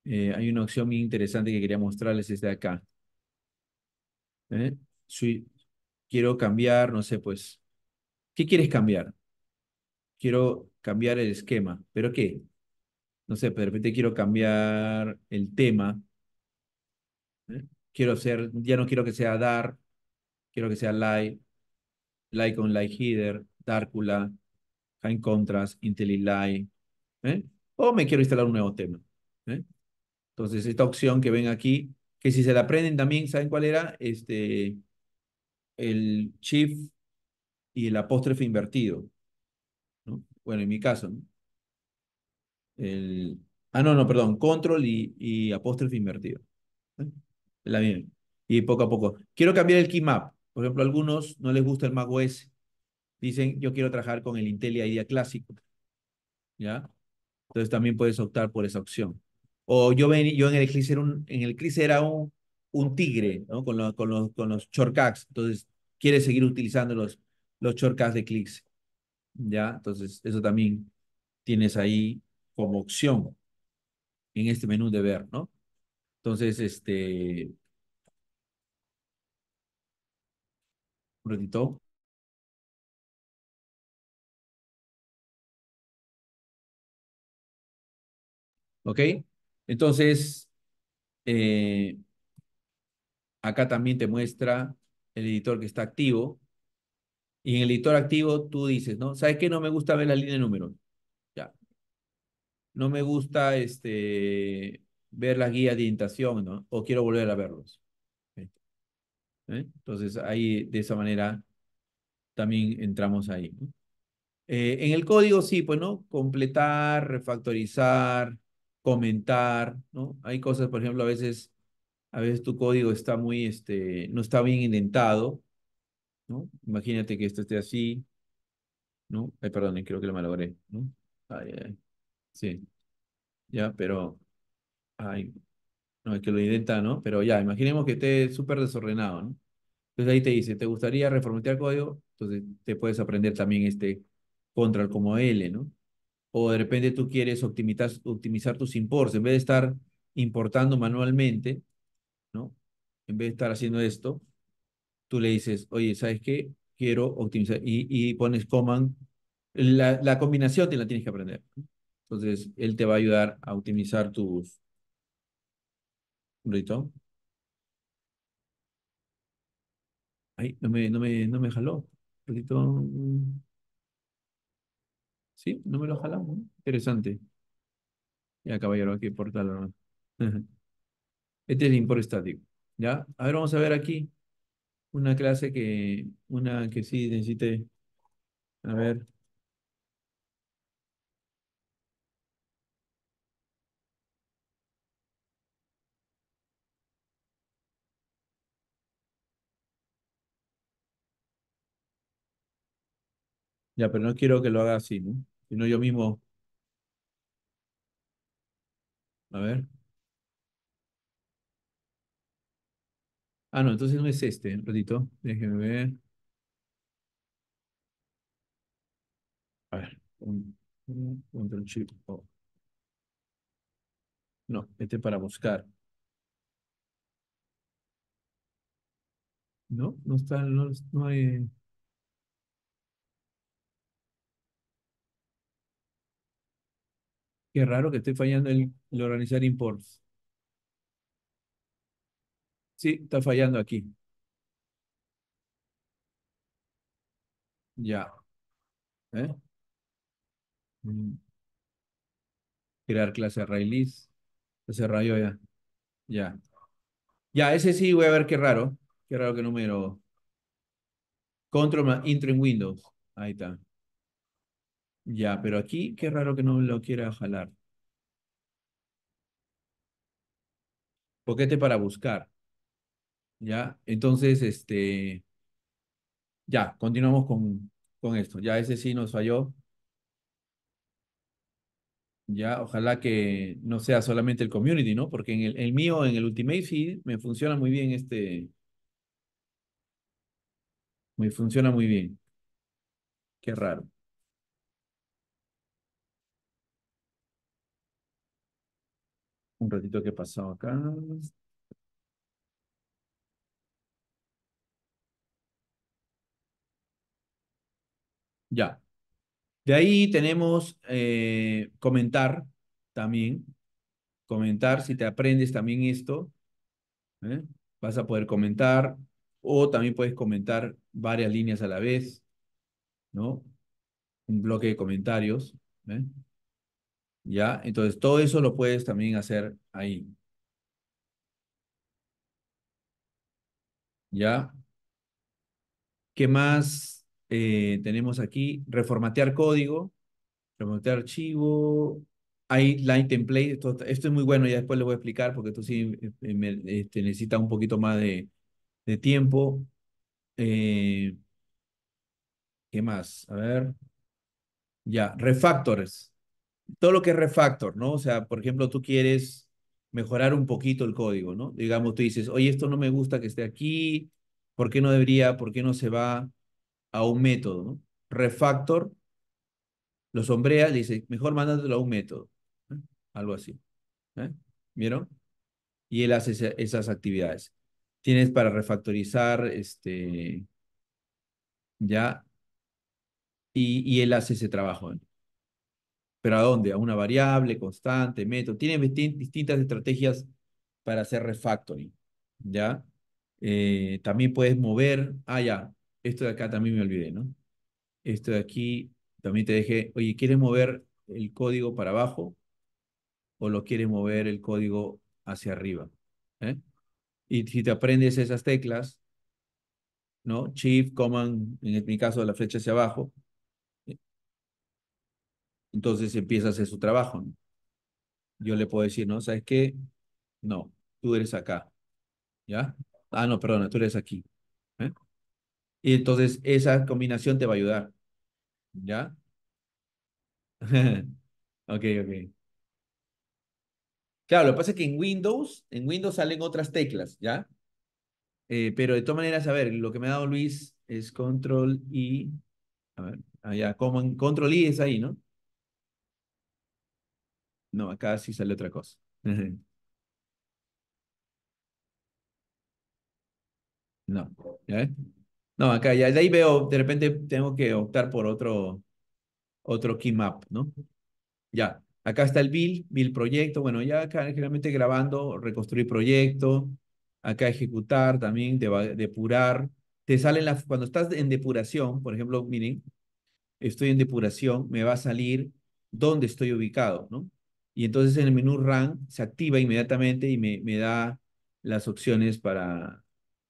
eh, hay una opción muy interesante que quería mostrarles, desde acá. ¿Eh? quiero cambiar, no sé, pues, ¿qué quieres cambiar? Quiero cambiar el esquema, ¿pero qué? No sé, de repente quiero cambiar el tema. ¿eh? Quiero hacer, ya no quiero que sea dar, quiero que sea like, like on light header, Darkula, High Contrast, IntelliLine. ¿eh? O me quiero instalar un nuevo tema. ¿eh? Entonces, esta opción que ven aquí, que si se la aprenden también, ¿saben cuál era? Este, el shift y el apóstrofe invertido. Bueno, en mi caso. El, ah, no, no, perdón, control y, y apóstrofe invertido. ¿eh? La Y poco a poco. Quiero cambiar el keymap. Por ejemplo, a algunos no les gusta el macOS. Dicen, yo quiero trabajar con el Intel Idea clásico. ¿Ya? Entonces también puedes optar por esa opción. O yo, yo en el Eclipse era un, en el era un, tigre, ¿no? Con, los, con los shortcuts. Entonces, quieres seguir utilizando los, los shortcuts de Eclipse. ¿Ya? Entonces, eso también tienes ahí como opción en este menú de ver, ¿no? Entonces, este... Un ratito. ¿Ok? Entonces, eh, acá también te muestra el editor que está activo. Y en el editor activo tú dices, ¿no? ¿Sabes qué? No me gusta ver la línea número, Ya. No me gusta este, ver las guías de orientación, ¿no? O quiero volver a verlos. ¿Eh? Entonces, ahí de esa manera también entramos ahí. Eh, en el código, sí, pues, ¿no? Completar, refactorizar, comentar, ¿no? Hay cosas, por ejemplo, a veces, a veces tu código está muy, este, no está bien indentado, ¿no? Imagínate que esto esté así, ¿no? Ay, perdón, creo que lo malogré, ¿no? Ay, ay, sí. Ya, pero, ay, no, hay que lo indenta, ¿no? Pero ya, imaginemos que esté súper desordenado, ¿no? Entonces ahí te dice, ¿te gustaría reformatear código? Entonces te puedes aprender también este control como L, ¿no? o de repente tú quieres optimizar, optimizar tus imports, en vez de estar importando manualmente, ¿no? En vez de estar haciendo esto, tú le dices, oye, ¿sabes qué? Quiero optimizar y, pones command, la, combinación te la tienes que aprender. Entonces, él te va a ayudar a optimizar tus... ¿Rito? Ay, no me, no me, jaló. Rito... ¿Sí? ¿No me lo jalamos? Interesante. Ya, caballero, aquí portal. Este es el import estático. ¿Ya? A ver, vamos a ver aquí una clase que, una que sí necesite, a ver. Ya, pero no quiero que lo haga así, ¿no? no, yo mismo. A ver. Ah, no, entonces no es este, un ratito. Déjenme ver. A ver. Un, un, chip. Oh. No, este para buscar. No, no está, no hay. Qué raro que esté fallando el, organizar imports. Sí, está fallando aquí. Ya. ¿Eh? Mm. Crear clase array list. Se rayó ya. Ya. Ya, ese sí voy a ver qué raro. Qué raro que número. Control más intro en Windows. Ahí está. Ya, pero aquí qué raro que no lo quiera jalar. Poquete para buscar. Ya, entonces, este, ya, continuamos con, con esto. Ya, ese sí nos falló. Ya, ojalá que no sea solamente el community, ¿no? Porque en el, el mío, en el Ultimate Feed, me funciona muy bien este. Me funciona muy bien. Qué raro. un ratito que he pasado acá. Ya. De ahí tenemos eh, comentar también. Comentar, si te aprendes también esto, ¿eh? vas a poder comentar o también puedes comentar varias líneas a la vez, ¿no? Un bloque de comentarios. ¿eh? ¿Ya? Entonces, todo eso lo puedes también hacer ahí. ¿Ya? ¿Qué más eh, tenemos aquí? Reformatear código, reformatear archivo, hay template, esto, es muy bueno, ya después les voy a explicar porque esto sí eh, eh, este, necesita un poquito más de, tiempo. ¿Qué más? A ver. Ya, refactores todo lo que es refactor, ¿no? O sea, por ejemplo, tú quieres mejorar un poquito el código, ¿no? Digamos, tú dices, oye, esto no me gusta que esté aquí, ¿por qué no debería, por qué no se va a un método, ¿no? Refactor, lo sombrea, le dice, mejor mándatelo a un método, ¿eh? algo así. ¿eh? ¿Vieron? Y él hace esas actividades. Tienes para refactorizar, este, ya, y, él hace ese trabajo. ¿Pero a dónde? A una variable, constante, método. Tienen distintas estrategias para hacer refactoring. ¿Ya? Eh, también puedes mover. Ah, ya. Esto de acá también me olvidé, ¿no? Esto de aquí también te dejé. Oye, ¿quieres mover el código para abajo? ¿O lo quieres mover el código hacia arriba? ¿Eh? Y si te aprendes esas teclas, ¿no? Shift, Command, en mi caso la flecha hacia abajo, entonces empieza a hacer su trabajo. Yo le puedo decir, ¿no? ¿Sabes qué? No, tú eres acá. ¿Ya? Ah, no, perdona, tú eres aquí. ¿eh? Y entonces esa combinación te va a ayudar. ¿Ya? ok, ok. Claro, lo que pasa es que en Windows, en Windows salen otras teclas, ¿ya? Eh, pero de todas maneras, a ver, lo que me ha dado Luis es control I. A ver, allá, ah, como en control I es ahí, ¿no? No, acá sí sale otra cosa. No, No, acá ya de ahí veo, de repente tengo que optar por otro, otro key map, ¿no? Ya, acá está el build, build proyecto, bueno, ya acá generalmente grabando, reconstruir proyecto, acá ejecutar también, depurar, te salen las, cuando estás en depuración, por ejemplo, miren, estoy en depuración, me va a salir dónde estoy ubicado, ¿no? y entonces en el menú Run se activa inmediatamente y me, da las opciones para,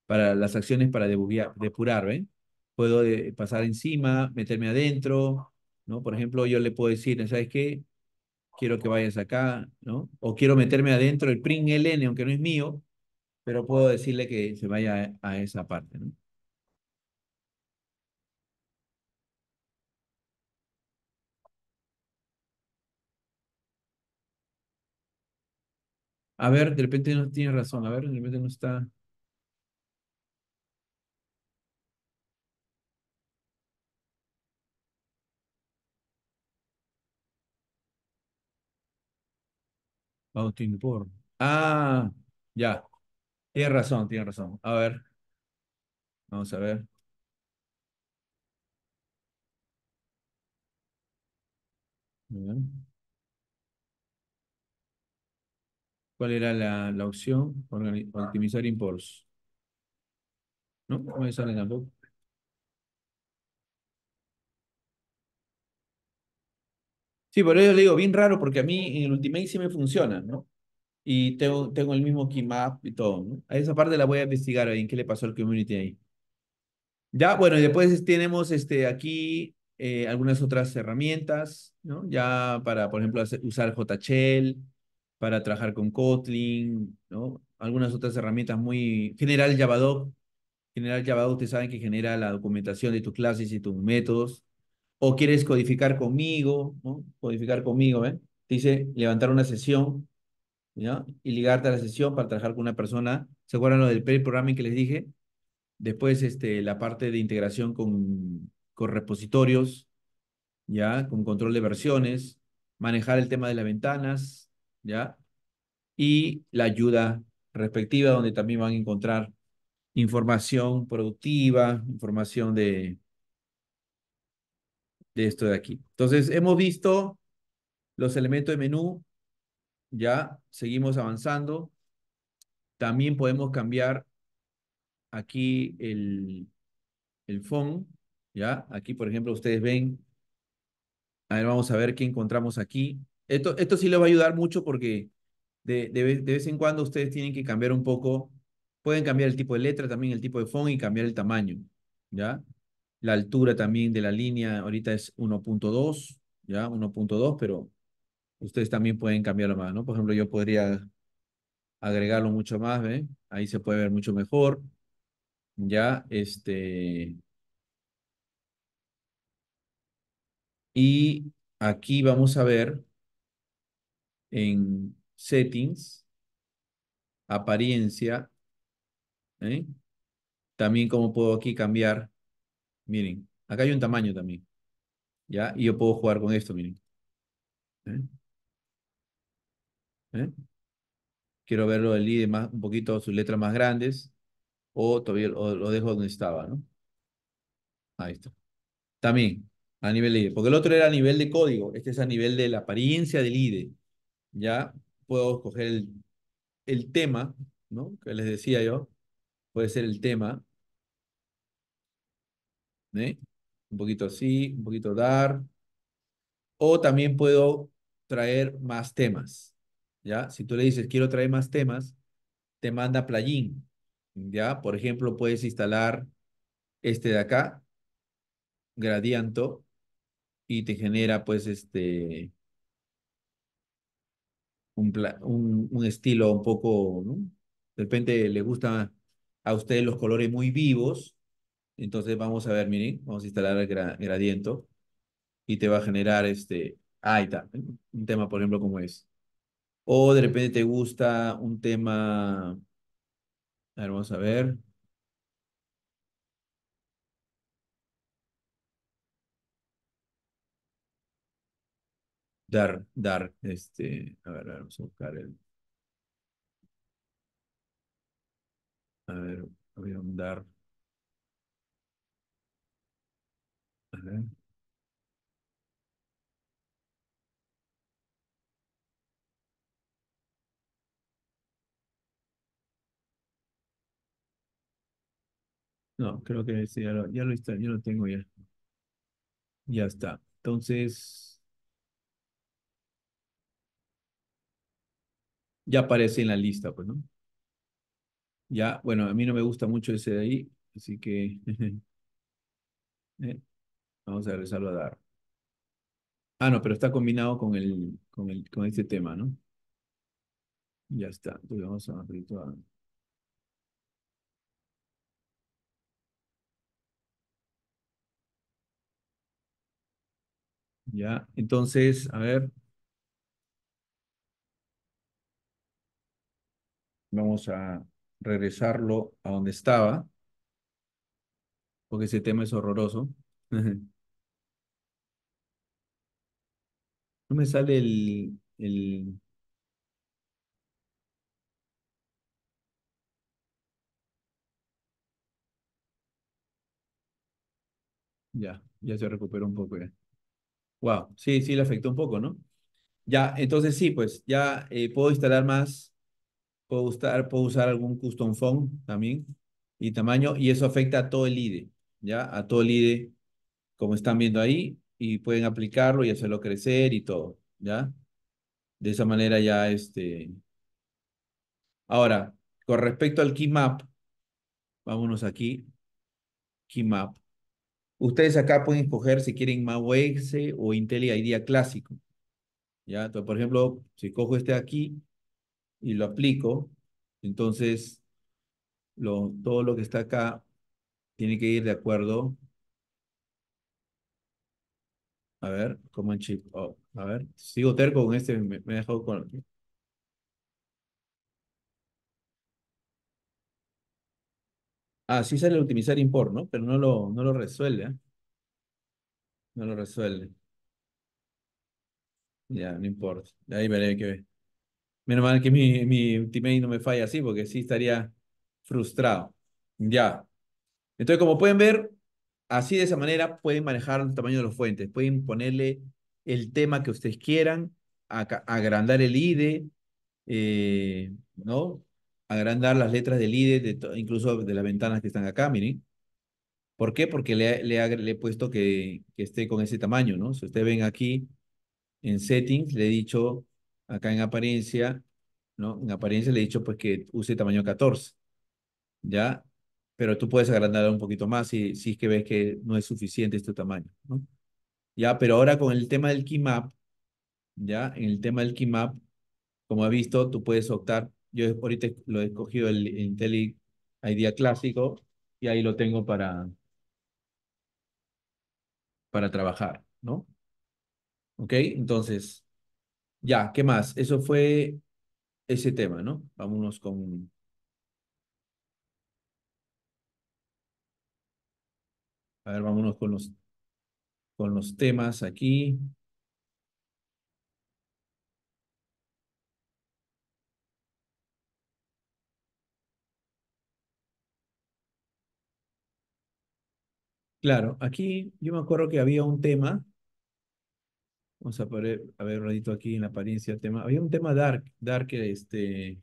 para las acciones para depurar, ¿ven? Puedo eh, pasar encima, meterme adentro, ¿no? Por ejemplo, yo le puedo decir, ¿sabes qué? Quiero que vayas acá, ¿no? O quiero meterme adentro el print LN, aunque no es mío, pero puedo decirle que se vaya a, a esa parte, ¿no? A ver, de repente no tiene razón. A ver, de repente no está. por Ah, ya. Tiene razón, tiene razón. A ver. Vamos a ver. Bien. ¿Cuál era la, opción? optimizar imports. No, no me sale tampoco. Sí, por yo le digo, bien raro, porque a mí en el Ultimate sí me funciona, ¿no? Y tengo, tengo el mismo keymap y todo, ¿no? A esa parte la voy a investigar ahí, en qué le pasó al community ahí. Ya, bueno, y después tenemos este, aquí eh, algunas otras herramientas, ¿no? Ya para, por ejemplo, usar JSHell, para trabajar con Kotlin, ¿no? algunas otras herramientas muy... General Javadoc. General Javadoc, ustedes saben que genera la documentación de tus clases y tus métodos. O quieres codificar conmigo, ¿no? Codificar conmigo, ¿ven? ¿eh? dice levantar una sesión, ¿ya? Y ligarte a la sesión para trabajar con una persona. ¿Se acuerdan lo del pre-programming que les dije? Después, este, la parte de integración con, con repositorios, ¿ya? Con control de versiones, manejar el tema de las ventanas, ¿ya? Y la ayuda respectiva, donde también van a encontrar información productiva, información de, de esto de aquí. Entonces, hemos visto los elementos de menú, ya seguimos avanzando. También podemos cambiar aquí el, el font, ya. Aquí, por ejemplo, ustedes ven, a ver, vamos a ver qué encontramos aquí. Esto, sí les va a ayudar mucho porque de, vez en cuando ustedes tienen que cambiar un poco. Pueden cambiar el tipo de letra, también el tipo de font y cambiar el tamaño, ¿ya? La altura también de la línea ahorita es 1.2, ¿ya? 1.2, pero ustedes también pueden cambiarlo más, ¿no? Por ejemplo, yo podría agregarlo mucho más, ¿ve? Ahí se puede ver mucho mejor. Ya, este... Y aquí vamos a ver en settings, apariencia, ¿eh? también como puedo aquí cambiar, miren, acá hay un tamaño también, ¿ya? Y yo puedo jugar con esto, miren. ¿eh? ¿Eh? Quiero verlo del ID más, un poquito, sus letras más grandes, o todavía lo dejo donde estaba, ¿no? Ahí está. También, a nivel de ID, porque el otro era a nivel de código, este es a nivel de la apariencia del ID ya puedo escoger el, tema, ¿no? Que les decía yo, puede ser el tema. ¿eh? Un poquito así, un poquito dar. O también puedo traer más temas, ¿ya? Si tú le dices, quiero traer más temas, te manda plugin, ¿ya? Por ejemplo, puedes instalar este de acá, gradiento, y te genera, pues, este, un, estilo un poco, ¿no? De repente le gustan a ustedes los colores muy vivos, entonces vamos a ver, miren, vamos a instalar el gradiente gradiento y te va a generar este, ahí está, un tema, por ejemplo, como es. O de repente te gusta un tema, a ver, vamos a ver, dar, dar, este, a ver, vamos a buscar el. A ver, voy a dar. A ver. No, creo que ese ya lo, ya lo está, yo lo tengo ya. Ya está. Entonces. ya aparece en la lista, pues, ¿no? Ya, bueno, a mí no me gusta mucho ese de ahí, así que eh, vamos a regresarlo a dar. Ah, no, pero está combinado con el, con el, con este tema, ¿no? Ya está, entonces pues vamos a todo. Ya, entonces, a ver. Vamos a regresarlo a donde estaba, porque ese tema es horroroso. No me sale el, el... Ya, ya se recuperó un poco. Wow, sí, sí le afectó un poco, ¿no? Ya, entonces sí, pues ya eh, puedo instalar más Puedo usar, puedo usar algún custom font también y tamaño, y eso afecta a todo el IDE, ¿ya? A todo el IDE, como están viendo ahí, y pueden aplicarlo y hacerlo crecer y todo, ¿ya? De esa manera ya este... Ahora, con respecto al keymap, vámonos aquí, keymap. Ustedes acá pueden escoger si quieren MAUX o IDEA clásico. ¿ya? por ejemplo, si cojo este aquí, y lo aplico, entonces lo, todo lo que está acá tiene que ir de acuerdo. A ver, como shift oh, A ver, sigo terco con este, me, me dejado con... Ah, sí sale optimizar import, ¿no? Pero no lo, no lo resuelve. ¿eh? No lo resuelve. Ya, no importa. Ahí veré que ve. Menos mal que mi, mi teammate no me falla así, porque sí estaría frustrado. Ya. Entonces, como pueden ver, así de esa manera pueden manejar el tamaño de los fuentes. Pueden ponerle el tema que ustedes quieran, agrandar el IDE, eh, ¿no? Agrandar las letras del IDE, incluso de las ventanas que están acá, miren. ¿Por qué? Porque le, le, le he puesto que, que, esté con ese tamaño, ¿no? Si ustedes ven aquí en settings, le he dicho acá en apariencia, ¿no? En apariencia le he dicho pues que use tamaño 14, ¿ya? Pero tú puedes agrandar un poquito más si, si es que ves que no es suficiente este tamaño, ¿no? Ya, pero ahora con el tema del keymap, ya, en el tema del keymap, como has visto, tú puedes optar, yo ahorita lo he escogido el, Intelli IDEA clásico y ahí lo tengo para, para trabajar, ¿no? ¿Ok? Entonces, ya, ¿qué más? Eso fue ese tema, ¿no? Vámonos con... A ver, vámonos con los, con los temas aquí. Claro, aquí yo me acuerdo que había un tema Vamos a, poder, a ver un ratito aquí en la apariencia. Tema, había un tema dark, este,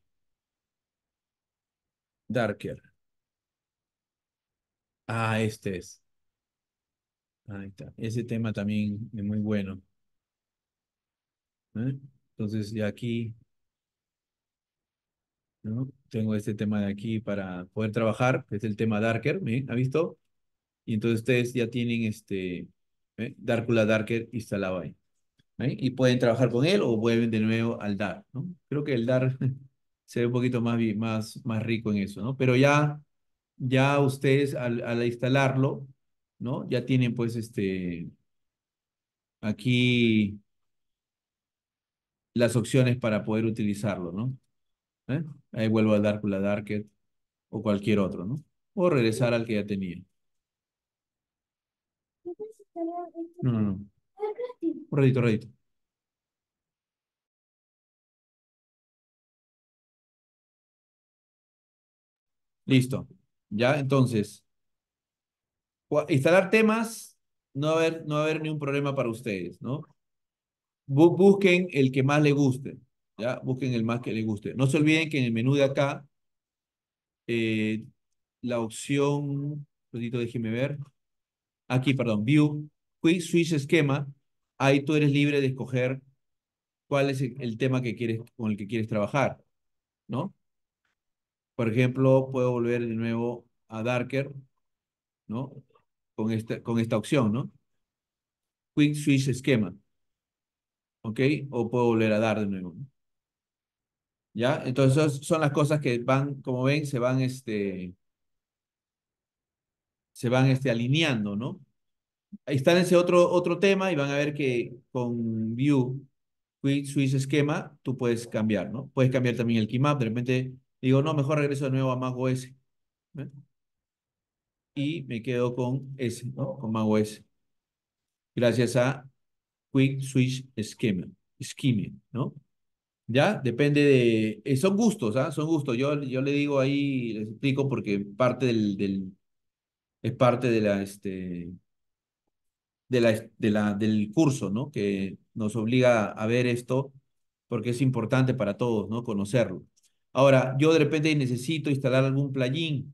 darker. Ah, este es. Ahí está. Ese tema también es muy bueno. ¿Eh? Entonces, ya aquí, ¿no? Tengo este tema de aquí para poder trabajar, es el tema darker, ¿Ha visto? Y entonces ustedes ya tienen este, ¿eh? Darkula Darker instalado ahí. Y pueden trabajar con él o vuelven de nuevo al DAR, ¿no? Creo que el DAR se ve un poquito más, más, más rico en eso, ¿no? Pero ya, ya ustedes al, instalarlo, ¿no? Ya tienen pues este, aquí las opciones para poder utilizarlo, ¿no? ¿Eh? Ahí vuelvo al la Darket o cualquier otro, ¿no? O regresar al que ya tenía. No, no, este. no. Un ratito, ratito. Listo. Ya, entonces. Instalar temas, no va a haber, no haber ningún problema para ustedes, ¿no? Busquen el que más les guste, ¿ya? Busquen el más que les guste. No se olviden que en el menú de acá, eh, la opción, un ratito, déjenme ver. Aquí, perdón, View, Quick Switch Esquema, ahí tú eres libre de escoger cuál es el tema que quieres, con el que quieres trabajar, ¿no? Por ejemplo, puedo volver de nuevo a Darker, ¿no? Con esta, con esta opción, ¿no? Quick Switch Esquema. ¿Ok? O puedo volver a dar de nuevo. ¿no? ¿Ya? Entonces son las cosas que van, como ven, se van, este, se van este, alineando, ¿no? Ahí ese otro, otro tema y van a ver que con view, quick Switch Esquema, tú puedes cambiar, ¿no? Puedes cambiar también el keymap. De repente digo, no, mejor regreso de nuevo a macOS. Y me quedo con S, ¿no? Con macOS. Gracias a Quick Switch Schema, Scheme, ¿no? ¿Ya? Depende de... Eh, son gustos, ¿ah? Son gustos. Yo, yo le digo ahí, les explico porque parte del, del... Es parte de la, este, la, del curso, ¿no? Que nos obliga a ver esto porque es importante para todos, ¿no? Conocerlo. Ahora, yo de repente necesito instalar algún plugin.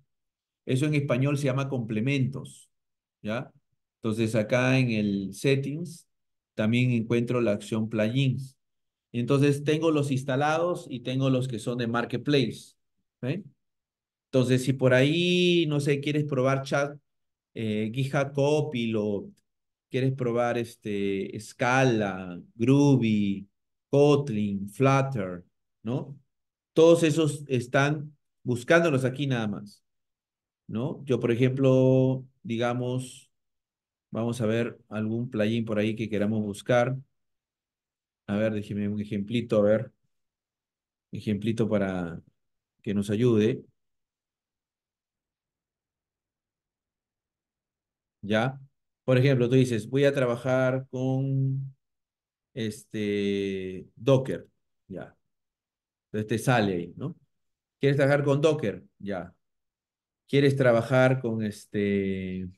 Eso en español se llama complementos, ¿ya? Entonces acá en el settings también encuentro la acción plugins. Entonces tengo los instalados y tengo los que son de marketplace. Entonces si por ahí, no sé, quieres probar chat, eh, GitHub Copilot, quieres probar este, Scala, Groovy, Kotlin, Flutter, ¿no? Todos esos están buscándolos aquí nada más, ¿no? Yo, por ejemplo, digamos, vamos a ver algún plugin por ahí que queramos buscar. A ver, déjeme un ejemplito, a ver. Ejemplito para que nos ayude. ¿Ya? Por ejemplo, tú dices, voy a trabajar con este Docker, ya. Entonces te sale ahí, ¿no? ¿Quieres trabajar con Docker? Ya. ¿Quieres trabajar con este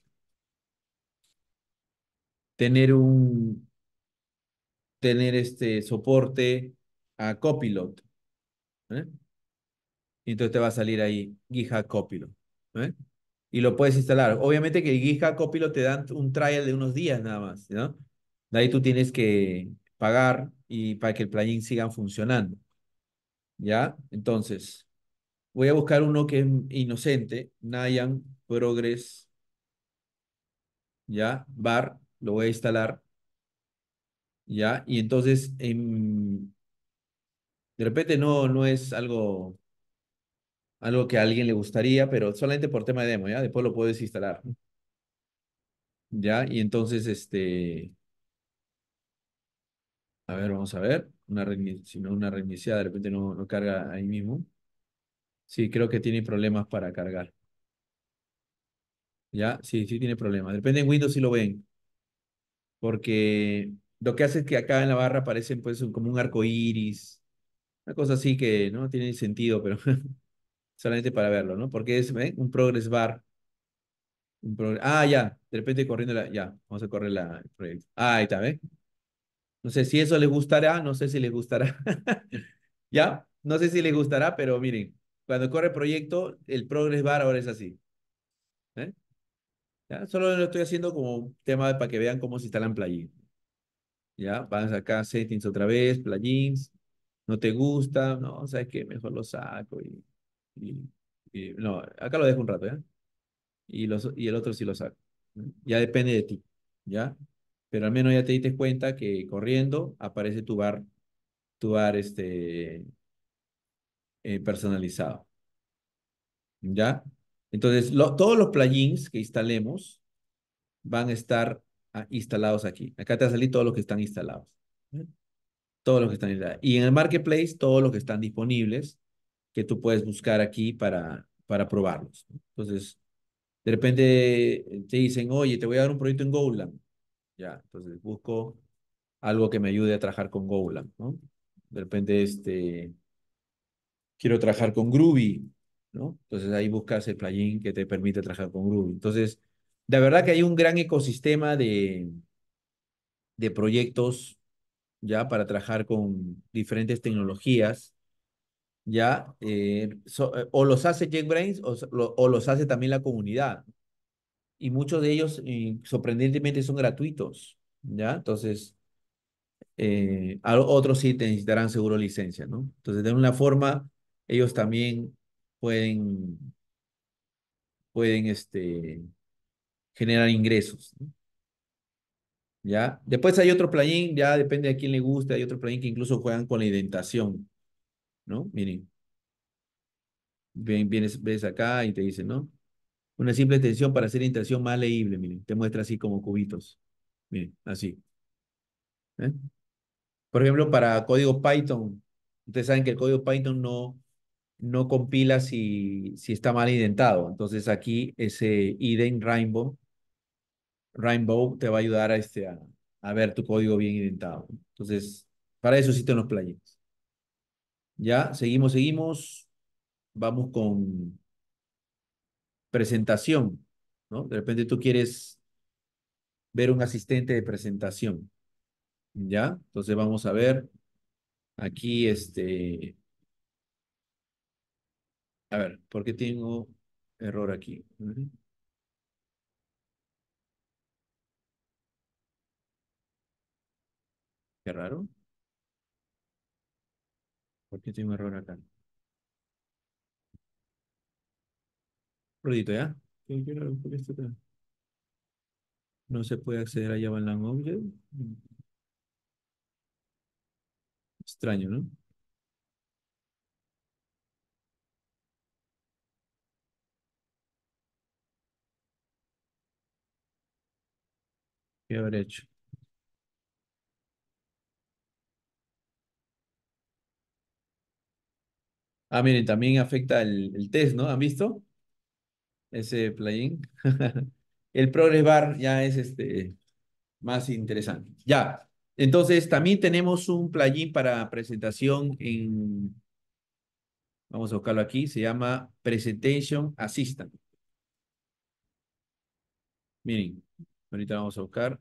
tener un tener este soporte a Copilot? ¿eh? Entonces te va a salir ahí GitHub Copilot, ¿eh? y lo puedes instalar. Obviamente que el GitHub Copilot te dan un trial de unos días nada más, ¿no? De ahí tú tienes que pagar y para que el plugin siga funcionando. ¿Ya? Entonces, voy a buscar uno que es inocente, Nayan Progress, ¿ya? Bar, lo voy a instalar, ¿ya? Y entonces, em, de repente no, no es algo algo que a alguien le gustaría, pero solamente por tema de demo, ¿ya? Después lo puedes instalar. ¿Ya? Y entonces, este... A ver, vamos a ver. Una si no, una reiniciada, de repente no, no carga ahí mismo. Sí, creo que tiene problemas para cargar. ¿Ya? Sí, sí tiene problemas. Depende en Windows si lo ven. Porque lo que hace es que acá en la barra aparecen pues como un arco iris. Una cosa así que no tiene sentido, pero solamente para verlo, ¿no? Porque es ¿eh? un progress bar. ah, ya, de repente corriendo la, ya, vamos a correr la, proyecto. Ah, ahí está, ¿ves? No sé si eso les gustará, no sé si les gustará. ya, no sé si les gustará, pero miren, cuando corre el proyecto, el progress bar ahora es así. ¿Eh? ¿Ya? Solo lo estoy haciendo como tema para que vean cómo se instalan plugins. Ya, van acá, settings otra vez, plugins, no te gusta, no, ¿sabes sea, que mejor lo saco y no, acá lo dejo un rato, Y, el otro sí lo saco. Ya depende de ti, ¿ya? Pero al menos ya te diste cuenta que corriendo aparece tu bar, tu bar este, eh, personalizado. ¿Ya? Entonces, todos los plugins que instalemos van a estar ah, instalados aquí. Acá te salí a salir todos los que están instalados. Todos los que están instalados. Y en el marketplace, todos los que están disponibles que tú puedes buscar aquí para, para probarlos. Entonces, de repente te dicen, oye, te voy a dar un proyecto en Golang. Ya, entonces busco algo que me ayude a trabajar con Golang, ¿no? De repente, este, quiero trabajar con Groovy, ¿no? Entonces ahí buscas el plugin que te permite trabajar con Groovy. Entonces, de verdad que hay un gran ecosistema de, de proyectos ya para trabajar con diferentes tecnologías ¿ya? Eh, eh, o los hace JetBrains o, o, los hace también la comunidad. Y muchos de ellos, eh, sorprendentemente, son gratuitos, ¿ya? Entonces, otros sí te necesitarán seguro licencia, ¿no? Entonces, de alguna forma, ellos también pueden, pueden este, generar ingresos, ¿Ya? Después hay otro plugin, ya depende a quién le guste hay otro plugin que incluso juegan con la indentación. ¿no? Miren. Vienes, ves acá y te dicen, ¿no? Una simple tensión para hacer la intención más leíble, miren. Te muestra así como cubitos. Miren, así. ¿Eh? Por ejemplo, para código Python, ustedes saben que el código Python no, no compila si, si está mal indentado. Entonces aquí ese ident rainbow, rainbow te va a ayudar a, este, a, ver tu código bien indentado. Entonces, para eso existen los plugins. Ya, seguimos, seguimos. Vamos con presentación, ¿no? De repente tú quieres ver un asistente de presentación, ¿ya? Entonces vamos a ver aquí este... A ver, ¿por qué tengo error aquí? Qué raro. Porque tengo un error acá. Rodito, ¿ya? Este no se puede acceder a Java Lang Object. Extraño, ¿no? ¿Qué habré hecho? Ah, miren, también afecta el, test, ¿no? ¿Han visto? Ese plugin. el Progress Bar ya es este, más interesante. Ya. Entonces, también tenemos un plugin para presentación en... Vamos a buscarlo aquí. Se llama Presentation Assistant. Miren, ahorita vamos a buscar.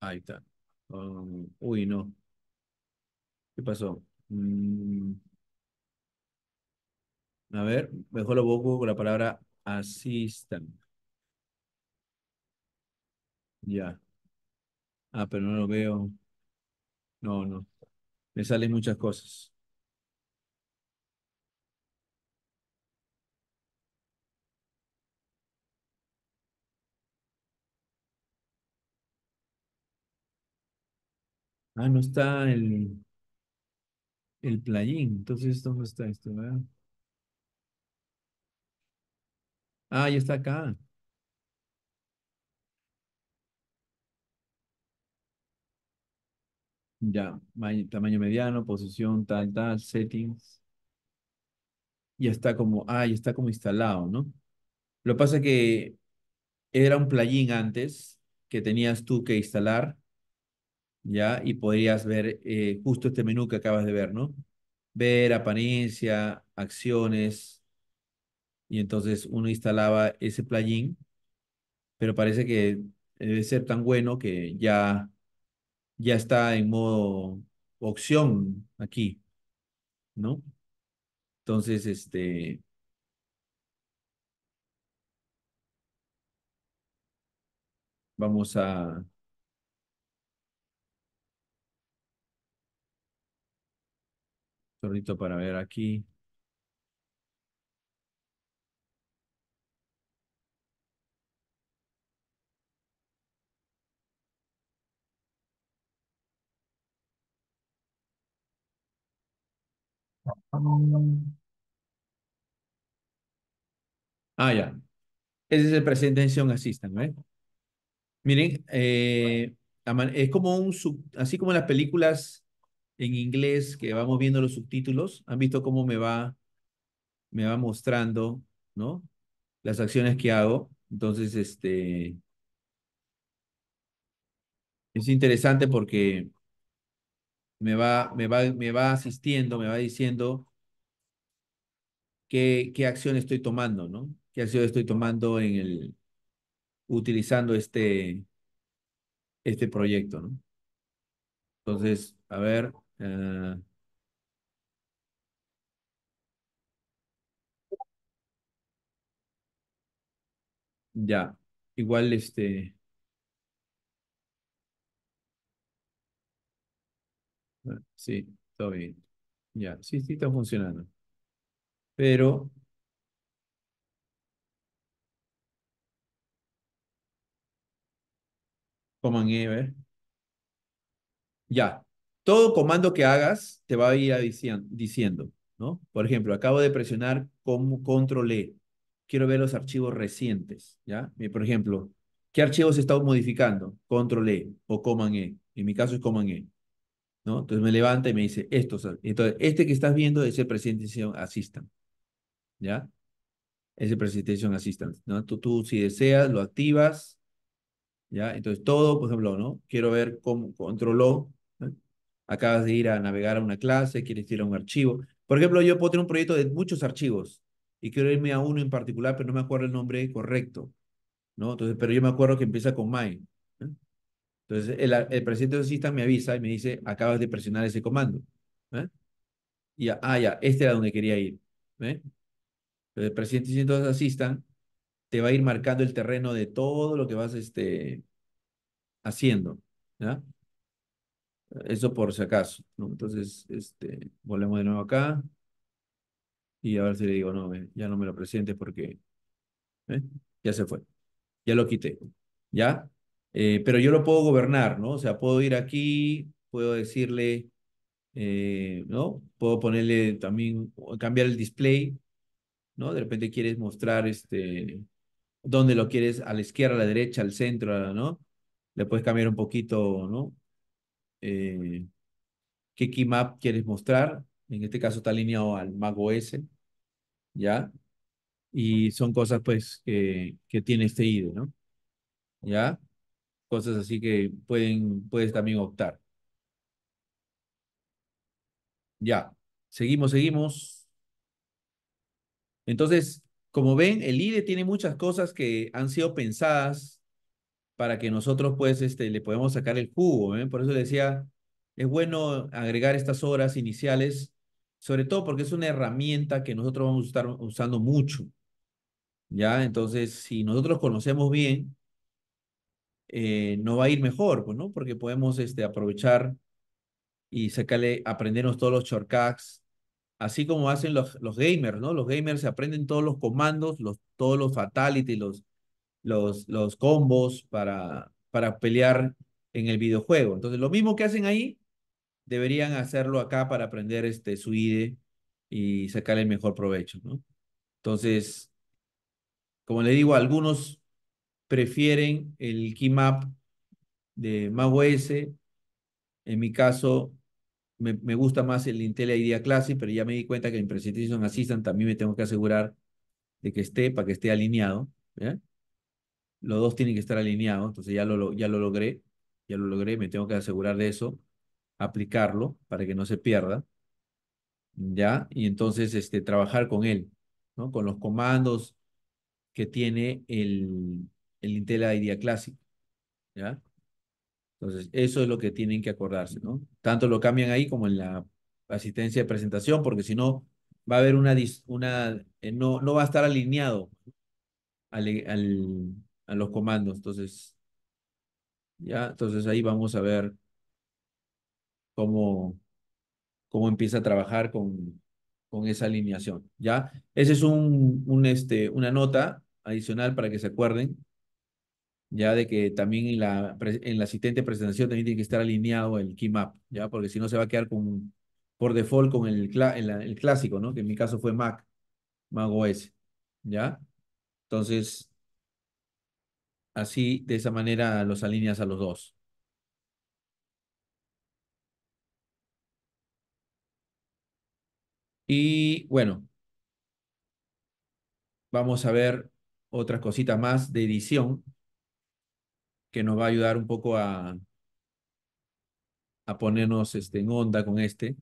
Ahí está. Um, uy, no. ¿Qué pasó? Mm. A ver, mejor lo busco con la palabra assistant. Ya. Ah, pero no lo veo. No, no. Me salen muchas cosas. Ah, no está el, el plugin. Entonces, ¿dónde está esto? ¿verdad? Ah, ya está acá. Ya, tamaño mediano, posición, tal, tal, settings. Ya está como, ah, ya está como instalado, ¿no? Lo que pasa es que era un plugin antes que tenías tú que instalar, ¿ya? Y podrías ver eh, justo este menú que acabas de ver, ¿no? Ver apariencia, acciones, y entonces uno instalaba ese plugin, pero parece que debe ser tan bueno que ya, ya está en modo opción aquí, ¿no? Entonces, este... Vamos a... Tornito para ver aquí. Ah, ya. Ese es el presentación Assistant, ¿no? Miren, eh, es como un sub, así como las películas en inglés que vamos viendo los subtítulos, han visto cómo me va, me va mostrando, ¿no? Las acciones que hago. Entonces, este, es interesante porque me va, me va, me va asistiendo, me va diciendo qué, qué acción estoy tomando, ¿no? ¿Qué acción estoy tomando en el, utilizando este, este proyecto, ¿no? Entonces, a ver. Eh, ya, igual este. Sí, está bien. Ya, sí, sí está funcionando. Pero... Coman e, Ya, todo comando que hagas te va a ir diciendo, ¿no? Por ejemplo, acabo de presionar control E. Quiero ver los archivos recientes, ¿ya? Por ejemplo, ¿qué archivos he estado modificando? Control E o coman E. En mi caso es coman E. ¿no? Entonces me levanta y me dice, esto. entonces este que estás viendo es el Presentation Assistant, ¿ya? Es el Presentation Assistant, ¿no? Tú, si deseas, lo activas, ¿ya? Entonces todo, por ejemplo, ¿no? Quiero ver cómo controló, acabas de ir a navegar a una clase, quieres ir a un archivo. Por ejemplo, yo puedo tener un proyecto de muchos archivos y quiero irme a uno en particular, pero no me acuerdo el nombre correcto, ¿no? Entonces, pero yo me acuerdo que empieza con my, entonces, el, presidente presidente Assistant me avisa y me dice, acabas de presionar ese comando. ¿eh? Y, ah, ya, este era donde quería ir. ¿eh? el presidente asistan te va a ir marcando el terreno de todo lo que vas este, haciendo. Eso por si acaso. Entonces, este, volvemos de nuevo acá. Y a ver si le digo, no, ya no me lo presente porque ¿eh? ya se fue. Ya lo quité. ¿Ya? Eh, pero yo lo puedo gobernar, ¿no? O sea, puedo ir aquí, puedo decirle, eh, ¿no? Puedo ponerle también, cambiar el display, ¿no? De repente quieres mostrar este, dónde lo quieres, a la izquierda, a la derecha, al centro, ¿no? Le puedes cambiar un poquito, ¿no? Eh, ¿Qué ¿Qué map quieres mostrar? En este caso está alineado al Mac OS, ¿ya? Y son cosas, pues, que, que tiene este ID, e, ¿no? ¿Ya? cosas así que pueden, puedes también optar. Ya, seguimos, seguimos. Entonces, como ven, el IDE tiene muchas cosas que han sido pensadas para que nosotros pues este, le podemos sacar el jugo. ¿eh? Por eso decía, es bueno agregar estas horas iniciales, sobre todo porque es una herramienta que nosotros vamos a estar usando mucho. ¿Ya? Entonces, si nosotros conocemos bien, eh, no va a ir mejor, pues, ¿no? Porque podemos este, aprovechar y sacarle, aprendernos todos los shortcuts, así como hacen los, los gamers, ¿no? Los gamers se aprenden todos los comandos, los, todos los fatalities, los, los, los combos para, para pelear en el videojuego. Entonces, lo mismo que hacen ahí, deberían hacerlo acá para aprender este, su IDE y sacarle el mejor provecho, ¿no? Entonces, como le digo, algunos prefieren el keymap de MacOS. En mi caso, me, gusta más el Intel IDEA Classic, pero ya me di cuenta que en Presentation Assistant también me tengo que asegurar de que esté, para que esté alineado. Los dos tienen que estar alineados, entonces ya lo, ya lo logré, ya lo logré, me tengo que asegurar de eso, aplicarlo para que no se pierda. ¿Ya? Y entonces este, trabajar con él, ¿no? Con los comandos que tiene el, el Intel Idea Classic. ¿Ya? Entonces, eso es lo que tienen que acordarse, ¿no? Tanto lo cambian ahí como en la asistencia de presentación, porque si no, va a haber una, una eh, no, no va a estar alineado a los comandos. Entonces, ya, entonces ahí vamos a ver cómo, cómo empieza a trabajar con, con esa alineación, ¿ya? Ese es un, un, este, una nota adicional para que se acuerden ya de que también en la, asistente presentación también tiene que estar alineado el keymap, ya, porque si no se va a quedar con, por default con el, clásico, ¿no? Que en mi caso fue Mac, Mac OS, ¿ya? Entonces, así, de esa manera los alineas a los dos. Y bueno, vamos a ver otra cosita más de edición que nos va a ayudar un poco a, a ponernos este, en onda con este.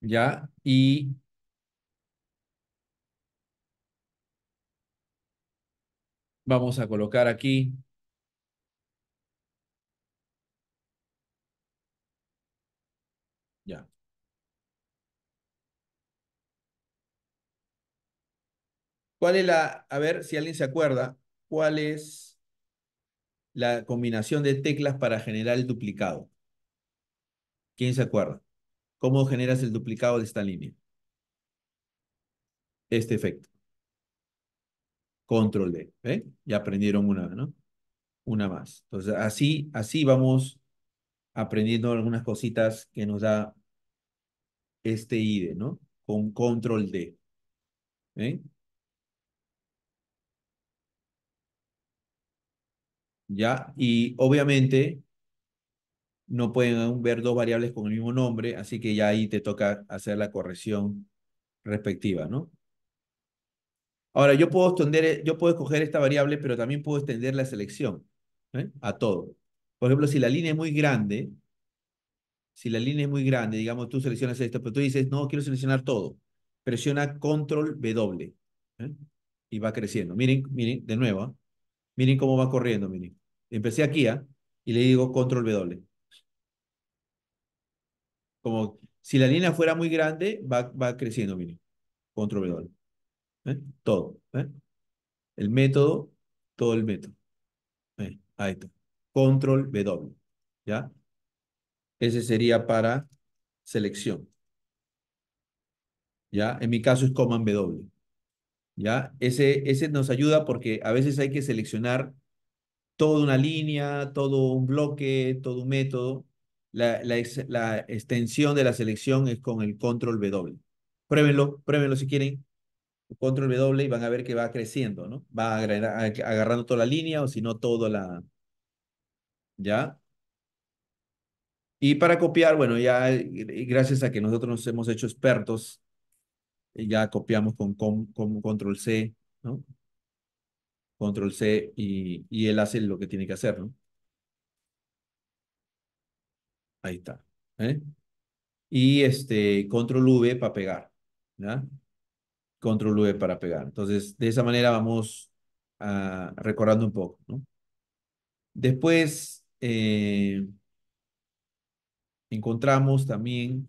¿Ya? Y vamos a colocar aquí Ya. ¿Cuál es la, a ver si alguien se acuerda, cuál es la combinación de teclas para generar el duplicado. ¿Quién se acuerda? ¿Cómo generas el duplicado de esta línea? Este efecto. Control D. ¿Ve? Ya aprendieron una, ¿no? Una más. Entonces, así, así vamos aprendiendo algunas cositas que nos da este IDE, ¿no? Con control D. ¿eh? ¿ya? Y obviamente no pueden ver dos variables con el mismo nombre, así que ya ahí te toca hacer la corrección respectiva, ¿no? Ahora, yo puedo, extender, yo puedo escoger esta variable, pero también puedo extender la selección ¿eh? a todo. Por ejemplo, si la línea es muy grande, si la línea es muy grande, digamos, tú seleccionas esto, pero tú dices, no, quiero seleccionar todo. Presiona Control W. ¿eh? Y va creciendo. Miren, miren, de nuevo. ¿ah? Miren cómo va corriendo, miren. Empecé aquí, ¿ah? Y le digo control W. Como si la línea fuera muy grande, va, creciendo, miren. Control W. ¿eh? Todo. ¿eh? El método, todo el método. ¿eh? ahí está. Control W. ¿Ya? Ese sería para selección. ¿Ya? En mi caso es Command W. ¿ya? Ese, ese nos ayuda porque a veces hay que seleccionar toda una línea, todo un bloque, todo un método. La, la, la extensión de la selección es con el control W. Pruébenlo, pruébenlo si quieren. Control W y van a ver que va creciendo, ¿no? Va agarrando toda la línea o si no, toda la... ¿Ya? Y para copiar, bueno, ya eh, gracias a que nosotros nos hemos hecho expertos ya copiamos con, control C, ¿no? Control C y, él hace lo que tiene que hacer, ¿no? Ahí está. ¿eh? Y este, control V para pegar. ¿ya? Control V para pegar. Entonces, de esa manera vamos a ah, recordando un poco. ¿no? Después, eh, encontramos también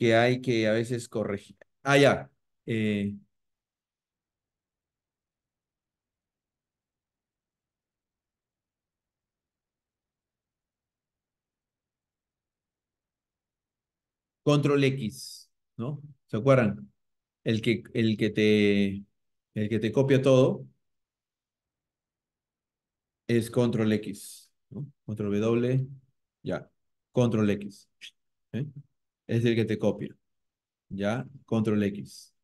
que hay que a veces corregir. Ah, ya. Eh, control X, ¿no? ¿Se acuerdan? El que, el que, te, el que te copia todo es control X, ¿no? Control W, ya, control X. ¿eh? es el que te copia. ¿Ya? Control X.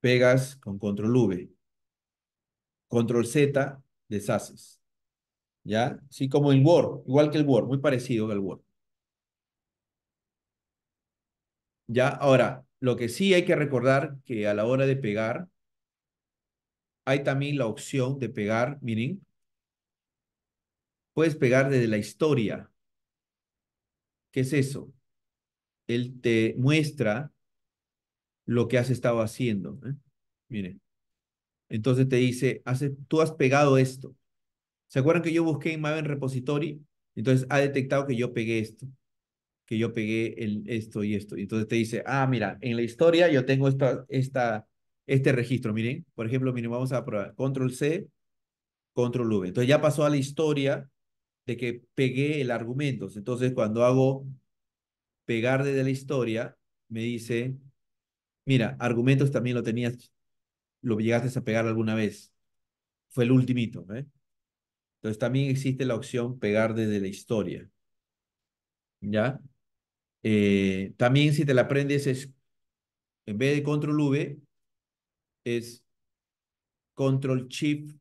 Pegas con control V. Control Z, deshaces. ¿Ya? Sí, como en Word, igual que el Word, muy parecido al Word. ¿Ya? Ahora, lo que sí hay que recordar que a la hora de pegar, hay también la opción de pegar, miren, puedes pegar desde la historia, ¿Qué es eso? Él te muestra lo que has estado haciendo. ¿eh? Miren. Entonces te dice, tú has pegado esto. ¿Se acuerdan que yo busqué en Maven Repository? Entonces ha detectado que yo pegué esto, que yo pegué el, esto y esto. Entonces te dice, ah, mira, en la historia yo tengo esta, esta, este registro. Miren, por ejemplo, miren, vamos a probar. Control C, Control V. Entonces ya pasó a la historia de que pegué el argumento. Entonces, cuando hago pegar desde la historia, me dice, mira, argumentos también lo tenías, lo llegaste a pegar alguna vez. Fue el ultimito. ¿eh? Entonces, también existe la opción pegar desde la historia. ¿Ya? Eh, también si te la aprendes es, en vez de control V, es control shift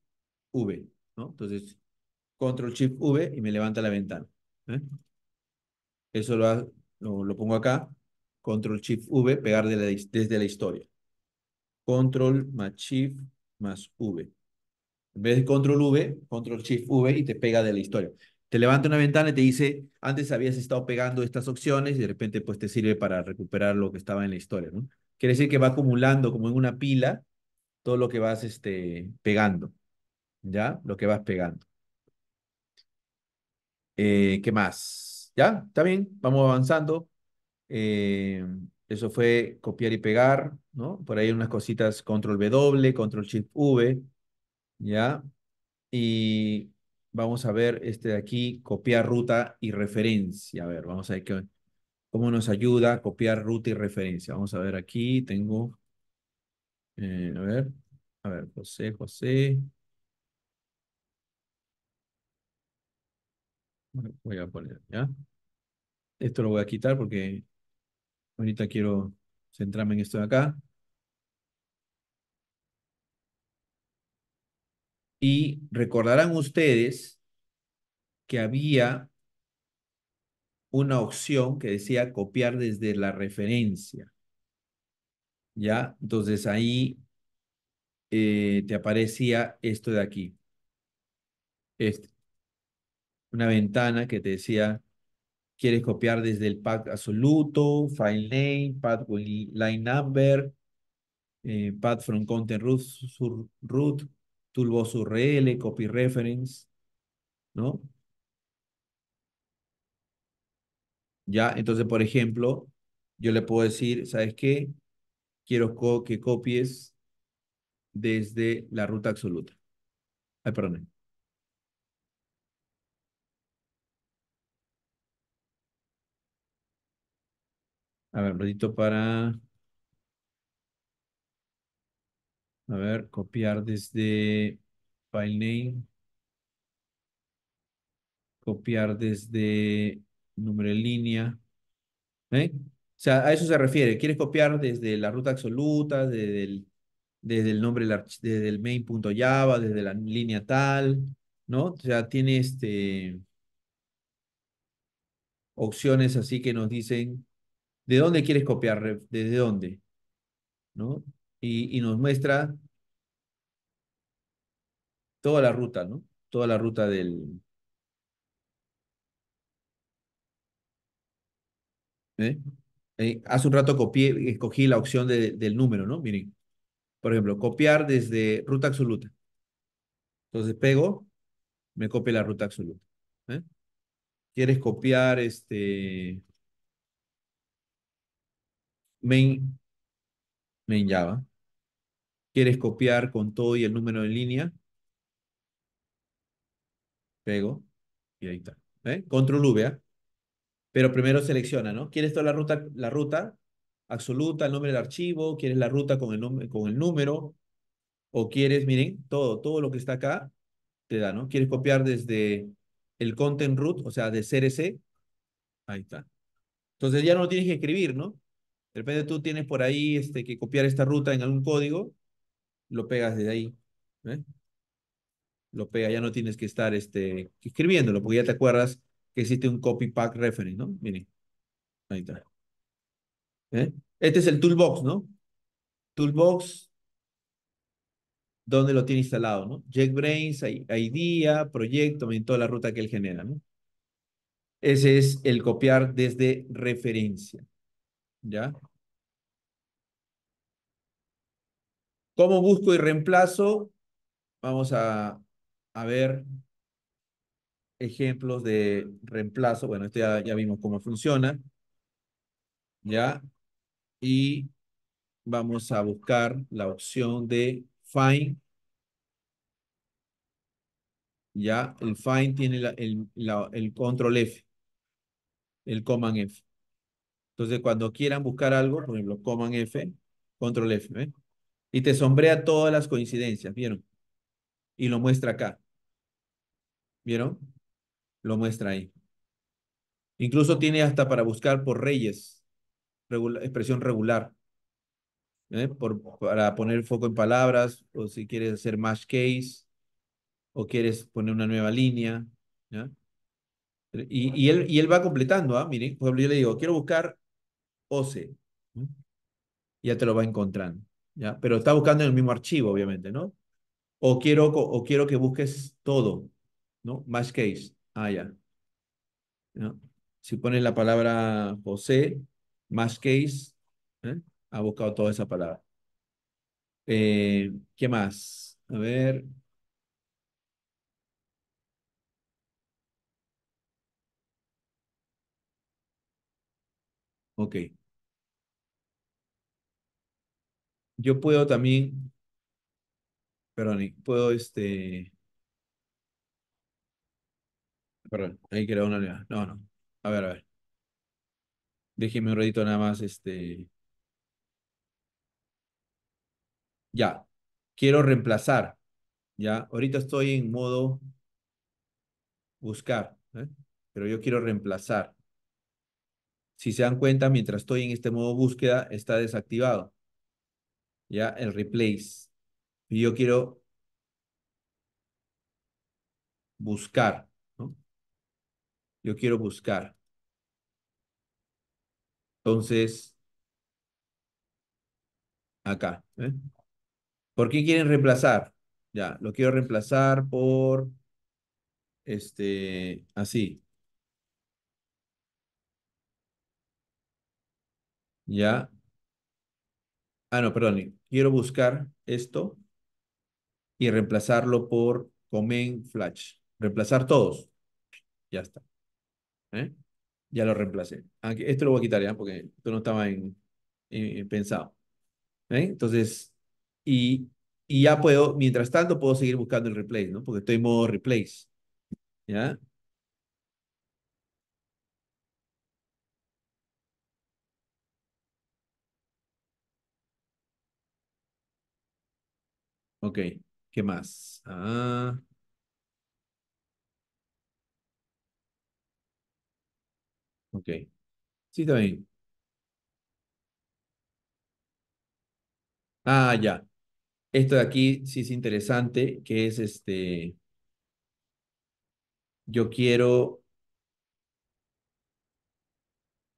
V, ¿no? Entonces, control shift V y me levanta la ventana. ¿eh? Eso lo, pongo acá, control shift V, pegar la, desde la historia. Control más shift más V. En vez de control V, control shift V y te pega de la historia. Te levanta una ventana y te dice, antes habías estado pegando estas opciones y de repente pues te sirve para recuperar lo que estaba en la historia, ¿no? Quiere decir que va acumulando como en una pila todo lo que vas este, pegando, ¿ya? Lo que vas pegando. Eh, ¿Qué más? ¿Ya? ¿Está bien? Vamos avanzando. Eh, eso fue copiar y pegar, ¿no? Por ahí unas cositas, control W, control shift V, ¿ya? Y vamos a ver este de aquí, copiar ruta y referencia. A ver, vamos a ver cómo nos ayuda a copiar ruta y referencia. Vamos a ver aquí, tengo, eh, a ver, a ver, José, José. Voy a poner, ¿ya? Esto lo voy a quitar porque ahorita quiero centrarme en esto de acá. Y recordarán ustedes que había una opción que decía copiar desde la referencia. ¿Ya? Entonces ahí eh, te aparecía esto de aquí. Este una ventana que te decía, quieres copiar desde el path absoluto, file name, path line number, eh, path from content root, sur, root, copy reference, ¿no? Ya, entonces, por ejemplo, yo le puedo decir, ¿sabes qué? Quiero que copies desde la ruta absoluta. Ay, perdón. A ver, un ratito para... A ver, copiar desde file name. Copiar desde número de línea. ¿Eh? O sea, a eso se refiere. Quieres copiar desde la ruta absoluta, desde el, desde el nombre, desde el main.java, desde la línea tal, ¿no? O sea, tiene este, opciones así que nos dicen ¿De dónde quieres copiar? ¿Desde dónde? ¿No? Y, nos muestra toda la ruta, ¿no? Toda la ruta del... ¿eh? Eh, hace un rato copié, escogí la opción del número, ¿no? Miren, por ejemplo, copiar desde ruta absoluta. Entonces pego, me copia la ruta absoluta. ¿eh? ¿Quieres copiar este main, main Java. ¿Quieres copiar con todo y el número en línea? Pego. Y ahí está. ¿eh? Control V. ¿eh? Pero primero selecciona, ¿no? ¿Quieres toda la ruta, la ruta absoluta, el nombre del archivo? ¿Quieres la ruta con el, con el número? ¿O quieres, miren, todo, todo lo que está acá te da, ¿no? ¿Quieres copiar desde el content root, o sea, de CRC? Ahí está. Entonces ya no lo tienes que escribir, ¿no? De repente tú tienes por ahí este, que copiar esta ruta en algún código, lo pegas desde ahí. ¿eh? Lo pega, ya no tienes que estar este, escribiéndolo, porque ya te acuerdas que existe un copy pack reference, ¿no? Miren, ahí está. ¿Eh? Este es el toolbox, ¿no? Toolbox, donde lo tiene instalado, ¿no? JetBrains, IDEA, proyecto, toda la ruta que él genera, ¿no? Ese es el copiar desde referencia. ¿Ya? ¿Cómo busco y reemplazo? Vamos a, ver ejemplos de reemplazo. Bueno, esto ya, vimos cómo funciona. ¿Ya? Y vamos a buscar la opción de find. Ya, el find tiene el, el control F, el command F. Entonces, cuando quieran buscar algo, por ejemplo, coman F, control F, ¿eh? y te sombrea todas las coincidencias, ¿vieron? Y lo muestra acá. ¿Vieron? Lo muestra ahí. Incluso tiene hasta para buscar por reyes, expresión regular. Por, para poner foco en palabras, o si quieres hacer match case, o quieres poner una nueva línea. ¿ya? Y, él, y él va completando, ¿ah? miren, yo le digo, quiero buscar José, Ya te lo va encontrando. ¿ya? Pero está buscando en el mismo archivo, obviamente, ¿no? O quiero, o quiero que busques todo, ¿no? Más case. Ah, ya. Si pones la palabra José, más case, ¿eh? ha buscado toda esa palabra. Eh, ¿Qué más? A ver. Ok. yo puedo también, perdón, puedo este, perdón, ahí quedó una No, no, a ver, a ver. Déjeme un ratito nada más, este. Ya, quiero reemplazar, ya. Ahorita estoy en modo buscar, ¿eh? pero yo quiero reemplazar. Si se dan cuenta, mientras estoy en este modo búsqueda, está desactivado. ¿ya? El replace. Y yo quiero buscar, Yo quiero buscar. Entonces, acá. ¿eh? ¿Por qué quieren reemplazar? Ya, lo quiero reemplazar por, este, así. Ya, Ah, no, perdón. Quiero buscar esto y reemplazarlo por comen flash. Reemplazar todos. Ya está. ¿Eh? Ya lo reemplacé. Aunque ah, esto lo voy a quitar ya porque esto no estaba en, pensado. ¿Eh? Entonces, y, ya puedo, mientras tanto, puedo seguir buscando el replace, ¿no? Porque estoy en modo replace. ¿Ya? Ok, ¿qué más? Ah. Ok. Sí, también. Ah, ya. Esto de aquí sí es interesante, que es este, yo quiero,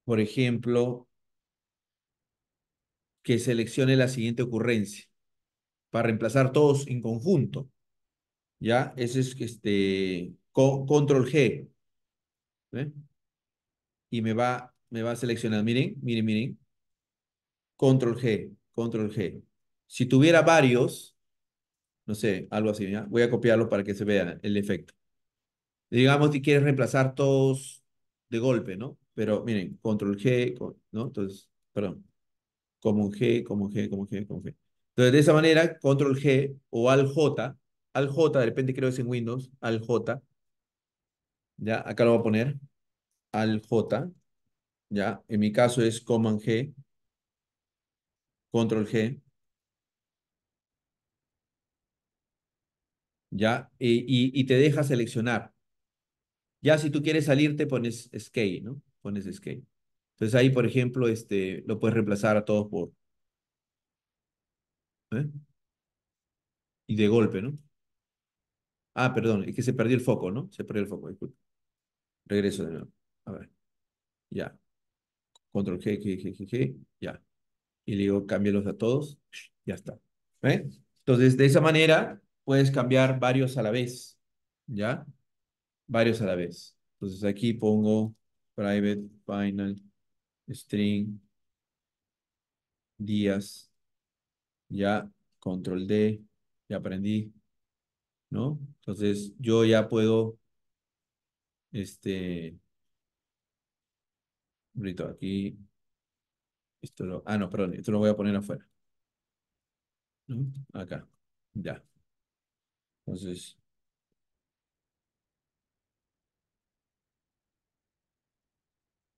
por ejemplo, que seleccione la siguiente ocurrencia para reemplazar todos en conjunto. ¿Ya? Ese es este, control G. ¿Ve? Y me va, me va a seleccionar, miren, miren, miren. Control G, control G. Si tuviera varios, no sé, algo así, ¿ya? Voy a copiarlo para que se vea el efecto. Digamos si quieres reemplazar todos de golpe, ¿no? Pero miren, control G, ¿no? Entonces, perdón. Como G, como G, como G, como G. Entonces, de esa manera, control G o al J, al J, de repente creo que es en Windows, al J, ya, acá lo voy a poner, al J, ya, en mi caso es Command G, control G, ya, y, te deja seleccionar. Ya si tú quieres salirte pones Escape, ¿no? Pones Escape. Entonces ahí, por ejemplo, este, lo puedes reemplazar a todos por, ¿eh? Y de golpe, ¿no? Ah, perdón, es que se perdió el foco, ¿no? Se perdió el foco, disculpe. Regreso de nuevo. A ver. Ya. Control G, G, G, G, G. Ya. Y le digo, cámbialos a todos. Ya está. ¿Eh? Entonces, de esa manera, puedes cambiar varios a la vez. ¿Ya? Varios a la vez. Entonces, aquí pongo private, final, string, días ya control D, ya aprendí, ¿no? Entonces yo ya puedo, este, Brito, aquí, esto lo, ah, no, perdón, esto lo voy a poner afuera. ¿No? Acá, ya. Entonces,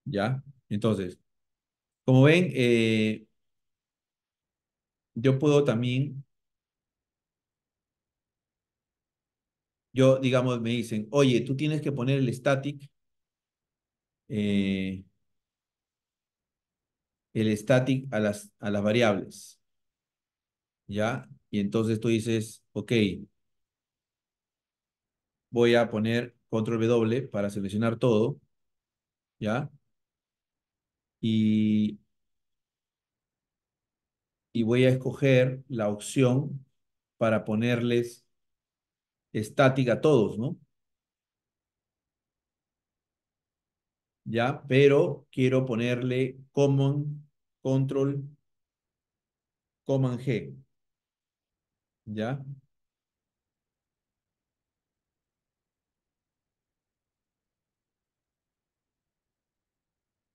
ya, entonces, como ven, eh, yo puedo también, yo, digamos, me dicen, oye, tú tienes que poner el static, eh, el static a las, a las variables, ¿ya? Y entonces tú dices, ok, voy a poner control W para seleccionar todo, ¿ya? Y y voy a escoger la opción para ponerles estática a todos, ¿no? Ya, pero quiero ponerle common, control, command G. ¿Ya?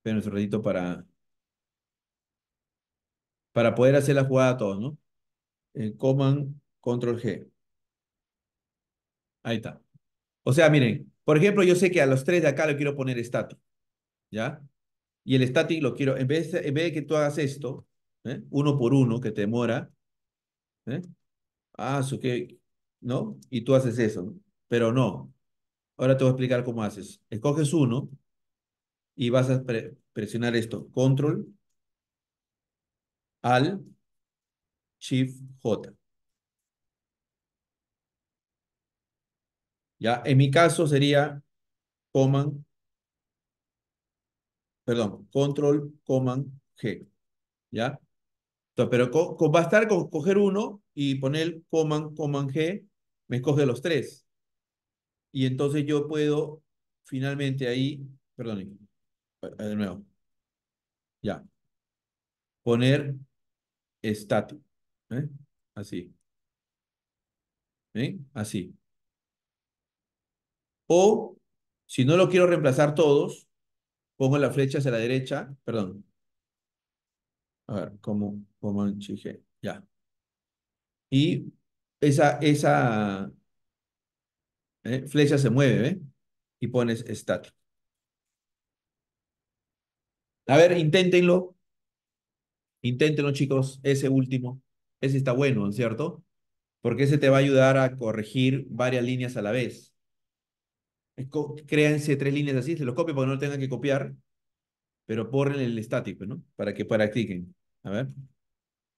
Pero un ratito para para poder hacer la jugada a todos, ¿no? Eh, command, control G. Ahí está. O sea, miren, por ejemplo, yo sé que a los tres de acá lo quiero poner static, ¿ya? Y el static lo quiero, en vez, de que tú hagas esto, ¿eh? uno por uno, que te demora, ¿eh? Ah, su que, ¿no? Y tú haces eso, ¿no? pero no. Ahora te voy a explicar cómo haces. Escoges uno y vas a presionar esto, control, al Shift J. Ya, en mi caso sería Command. perdón, control, Command. G. ¿Ya? pero con, a estar. con coger uno y poner Command. Command. G, me escoge los tres. Y entonces yo puedo finalmente ahí, perdón, eh, de nuevo. Ya. Poner estático. ¿eh? Así. Así. O, si no lo quiero reemplazar todos, pongo la flecha hacia la derecha, perdón. A ver, como, en enchije ya. Y esa, esa ¿eh? flecha se mueve, ¿eh? Y pones estático. A ver, inténtenlo. Inténtenlo, chicos, ese último. Ese está bueno, ¿cierto? Porque ese te va a ayudar a corregir varias líneas a la vez. Créanse tres líneas así, se los copio para que no lo tengan que copiar, pero ponen el estático, ¿no? Para que practiquen. A ver,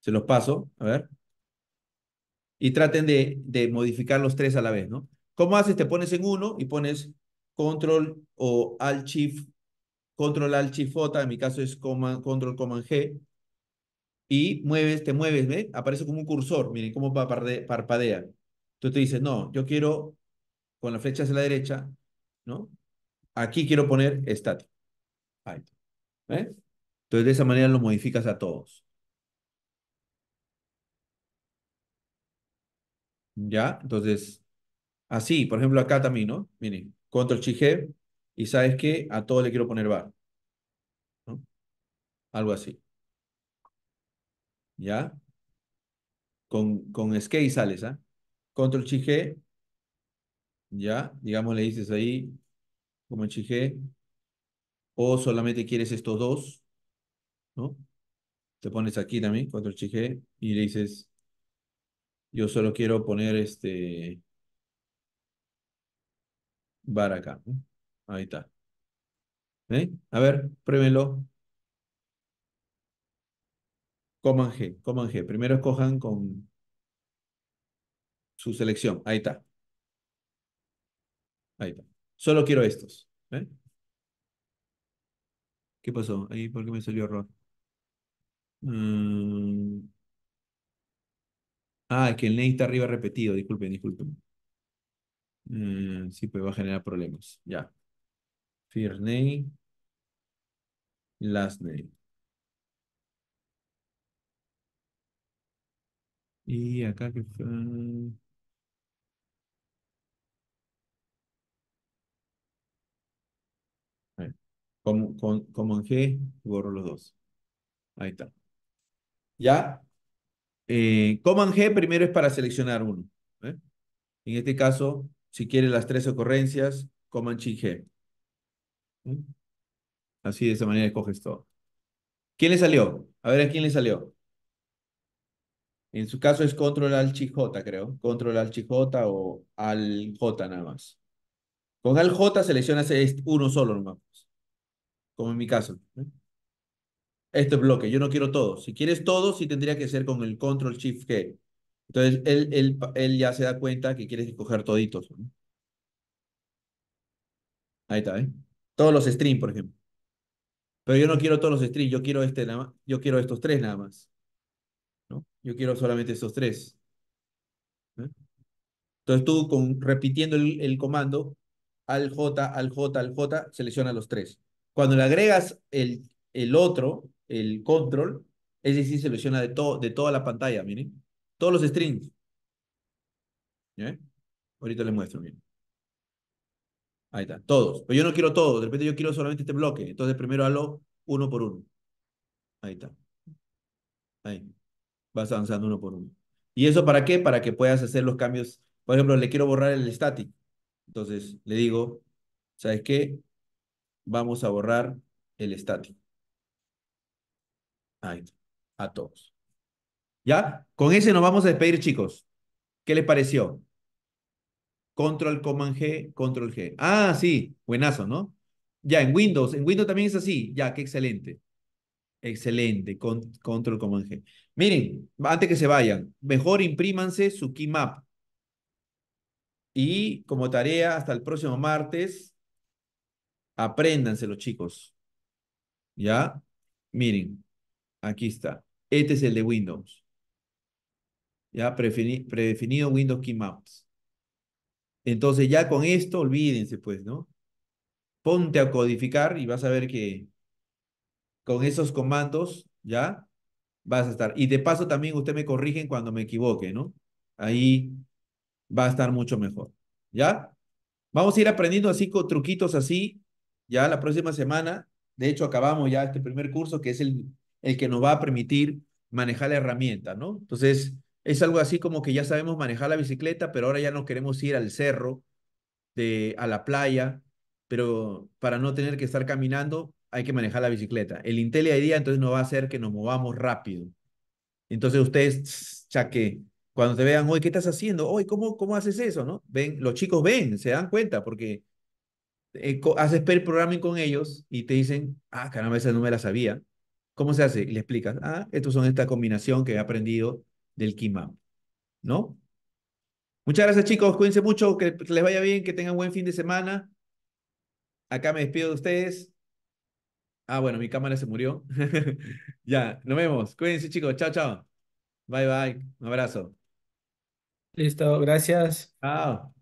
se los paso, a ver. Y traten de, de modificar los tres a la vez, ¿no? ¿Cómo haces? Te pones en uno y pones control o alt shift, control alt shift J, en mi caso es control command G, y mueves, te mueves, ¿ves? Aparece como un cursor, miren cómo va parpadea. Tú te dices, no, yo quiero con la flecha hacia la derecha, ¿no? Aquí quiero poner estático. Ahí. ¿Ves? Entonces de esa manera lo modificas a todos. ¿Ya? Entonces, así, por ejemplo, acá también, ¿no? Miren, control G y sabes que a todos le quiero poner bar. ¿no? Algo así. ¿ya? Con, con sales, ¿ah? Control G, ¿ya? Digamos, le dices ahí, como el o solamente quieres estos dos, ¿no? Te pones aquí también, control G, y le dices, yo solo quiero poner este bar acá, Ahí está. ¿Eh? A ver, pruébenlo. Coman G, coman G. Primero escojan con su selección. Ahí está. Ahí está. Solo quiero estos. ¿eh? ¿Qué pasó? Ahí, ¿por qué me salió error? Mm. Ah, es que el name está arriba repetido. Disculpen, disculpen. Mm, sí, pues va a generar problemas. Ya. First name. Last name. Y acá que fue... Mm, como, G, borro los dos. Ahí está. ¿Ya? Eh, Command G primero es para seleccionar uno. ¿eh? En este caso, si quiere las tres ocurrencias, Command G. ¿Mm? Así de esa manera escoges todo. ¿Quién le salió? A ver a quién le salió. En su caso es control al J, creo. Control al J o al J nada más. Con al J seleccionas uno solo nomás. Pues. Como en mi caso. Este bloque, yo no quiero todos, Si quieres todos sí tendría que ser con el control shift G. Entonces él, él, él ya se da cuenta que quieres escoger toditos. Ahí está, ¿eh? Todos los streams, por ejemplo. Pero yo no quiero todos los streams, yo quiero este nada más, yo quiero estos tres nada más. Yo quiero solamente estos tres. ¿Eh? Entonces tú con, repitiendo el, comando al J, al J, al J, selecciona los tres. Cuando le agregas el, el otro, el control, es decir, selecciona de, de toda la pantalla, miren. Todos los strings. Ahorita les muestro, miren. Ahí está, todos. Pero yo no quiero todos, de repente yo quiero solamente este bloque. Entonces primero hago uno por uno. Ahí está. Ahí. Vas avanzando uno por uno. ¿Y eso para qué? Para que puedas hacer los cambios. Por ejemplo, le quiero borrar el static. Entonces le digo, ¿sabes qué? Vamos a borrar el static. Ahí A todos. ¿Ya? Con ese nos vamos a despedir, chicos. ¿Qué les pareció? Control, Command G, Control G. Ah, sí, buenazo, ¿no? Ya, en Windows, en Windows también es así. Ya, qué excelente. Excelente, control como G. Miren, antes que se vayan, mejor imprímanse su key map. Y como tarea, hasta el próximo martes, los chicos. ¿Ya? Miren, aquí está. Este es el de Windows. ¿Ya? Predefinido Windows Key Maps. Entonces ya con esto, olvídense pues, ¿no? Ponte a codificar y vas a ver que con esos comandos, ¿ya? Vas a estar. Y de paso también usted me corrige, cuando me equivoque, ¿no? Ahí va a estar mucho mejor, ¿ya? Vamos a ir aprendiendo así con truquitos así, ya la próxima semana. De hecho, acabamos ya este primer curso que es el, el que nos va a permitir manejar la herramienta, ¿no? Entonces, es algo así como que ya sabemos manejar la bicicleta, pero ahora ya no queremos ir al cerro, de, a la playa, pero para no tener que estar caminando, hay que manejar la bicicleta. El Intel ID entonces no va a hacer que nos movamos rápido. Entonces ustedes, ya que cuando te vean, hoy, ¿qué estás haciendo? Hoy, ¿cómo, ¿cómo haces eso? ¿No? Ven, los chicos ven, se dan cuenta, porque eh, haces pair programming con ellos y te dicen, ah, caramba, esa no me la sabía. ¿Cómo se hace? Y le explicas, ah, estos son esta combinación que he aprendido del keymap, ¿no? Muchas gracias, chicos. Cuídense mucho, que les vaya bien, que tengan buen fin de semana. Acá me despido de ustedes. Ah, bueno, mi cámara se murió. ya, nos vemos. Cuídense, chicos. Chao, chao. Bye, bye. Un abrazo. Listo, gracias. Chao.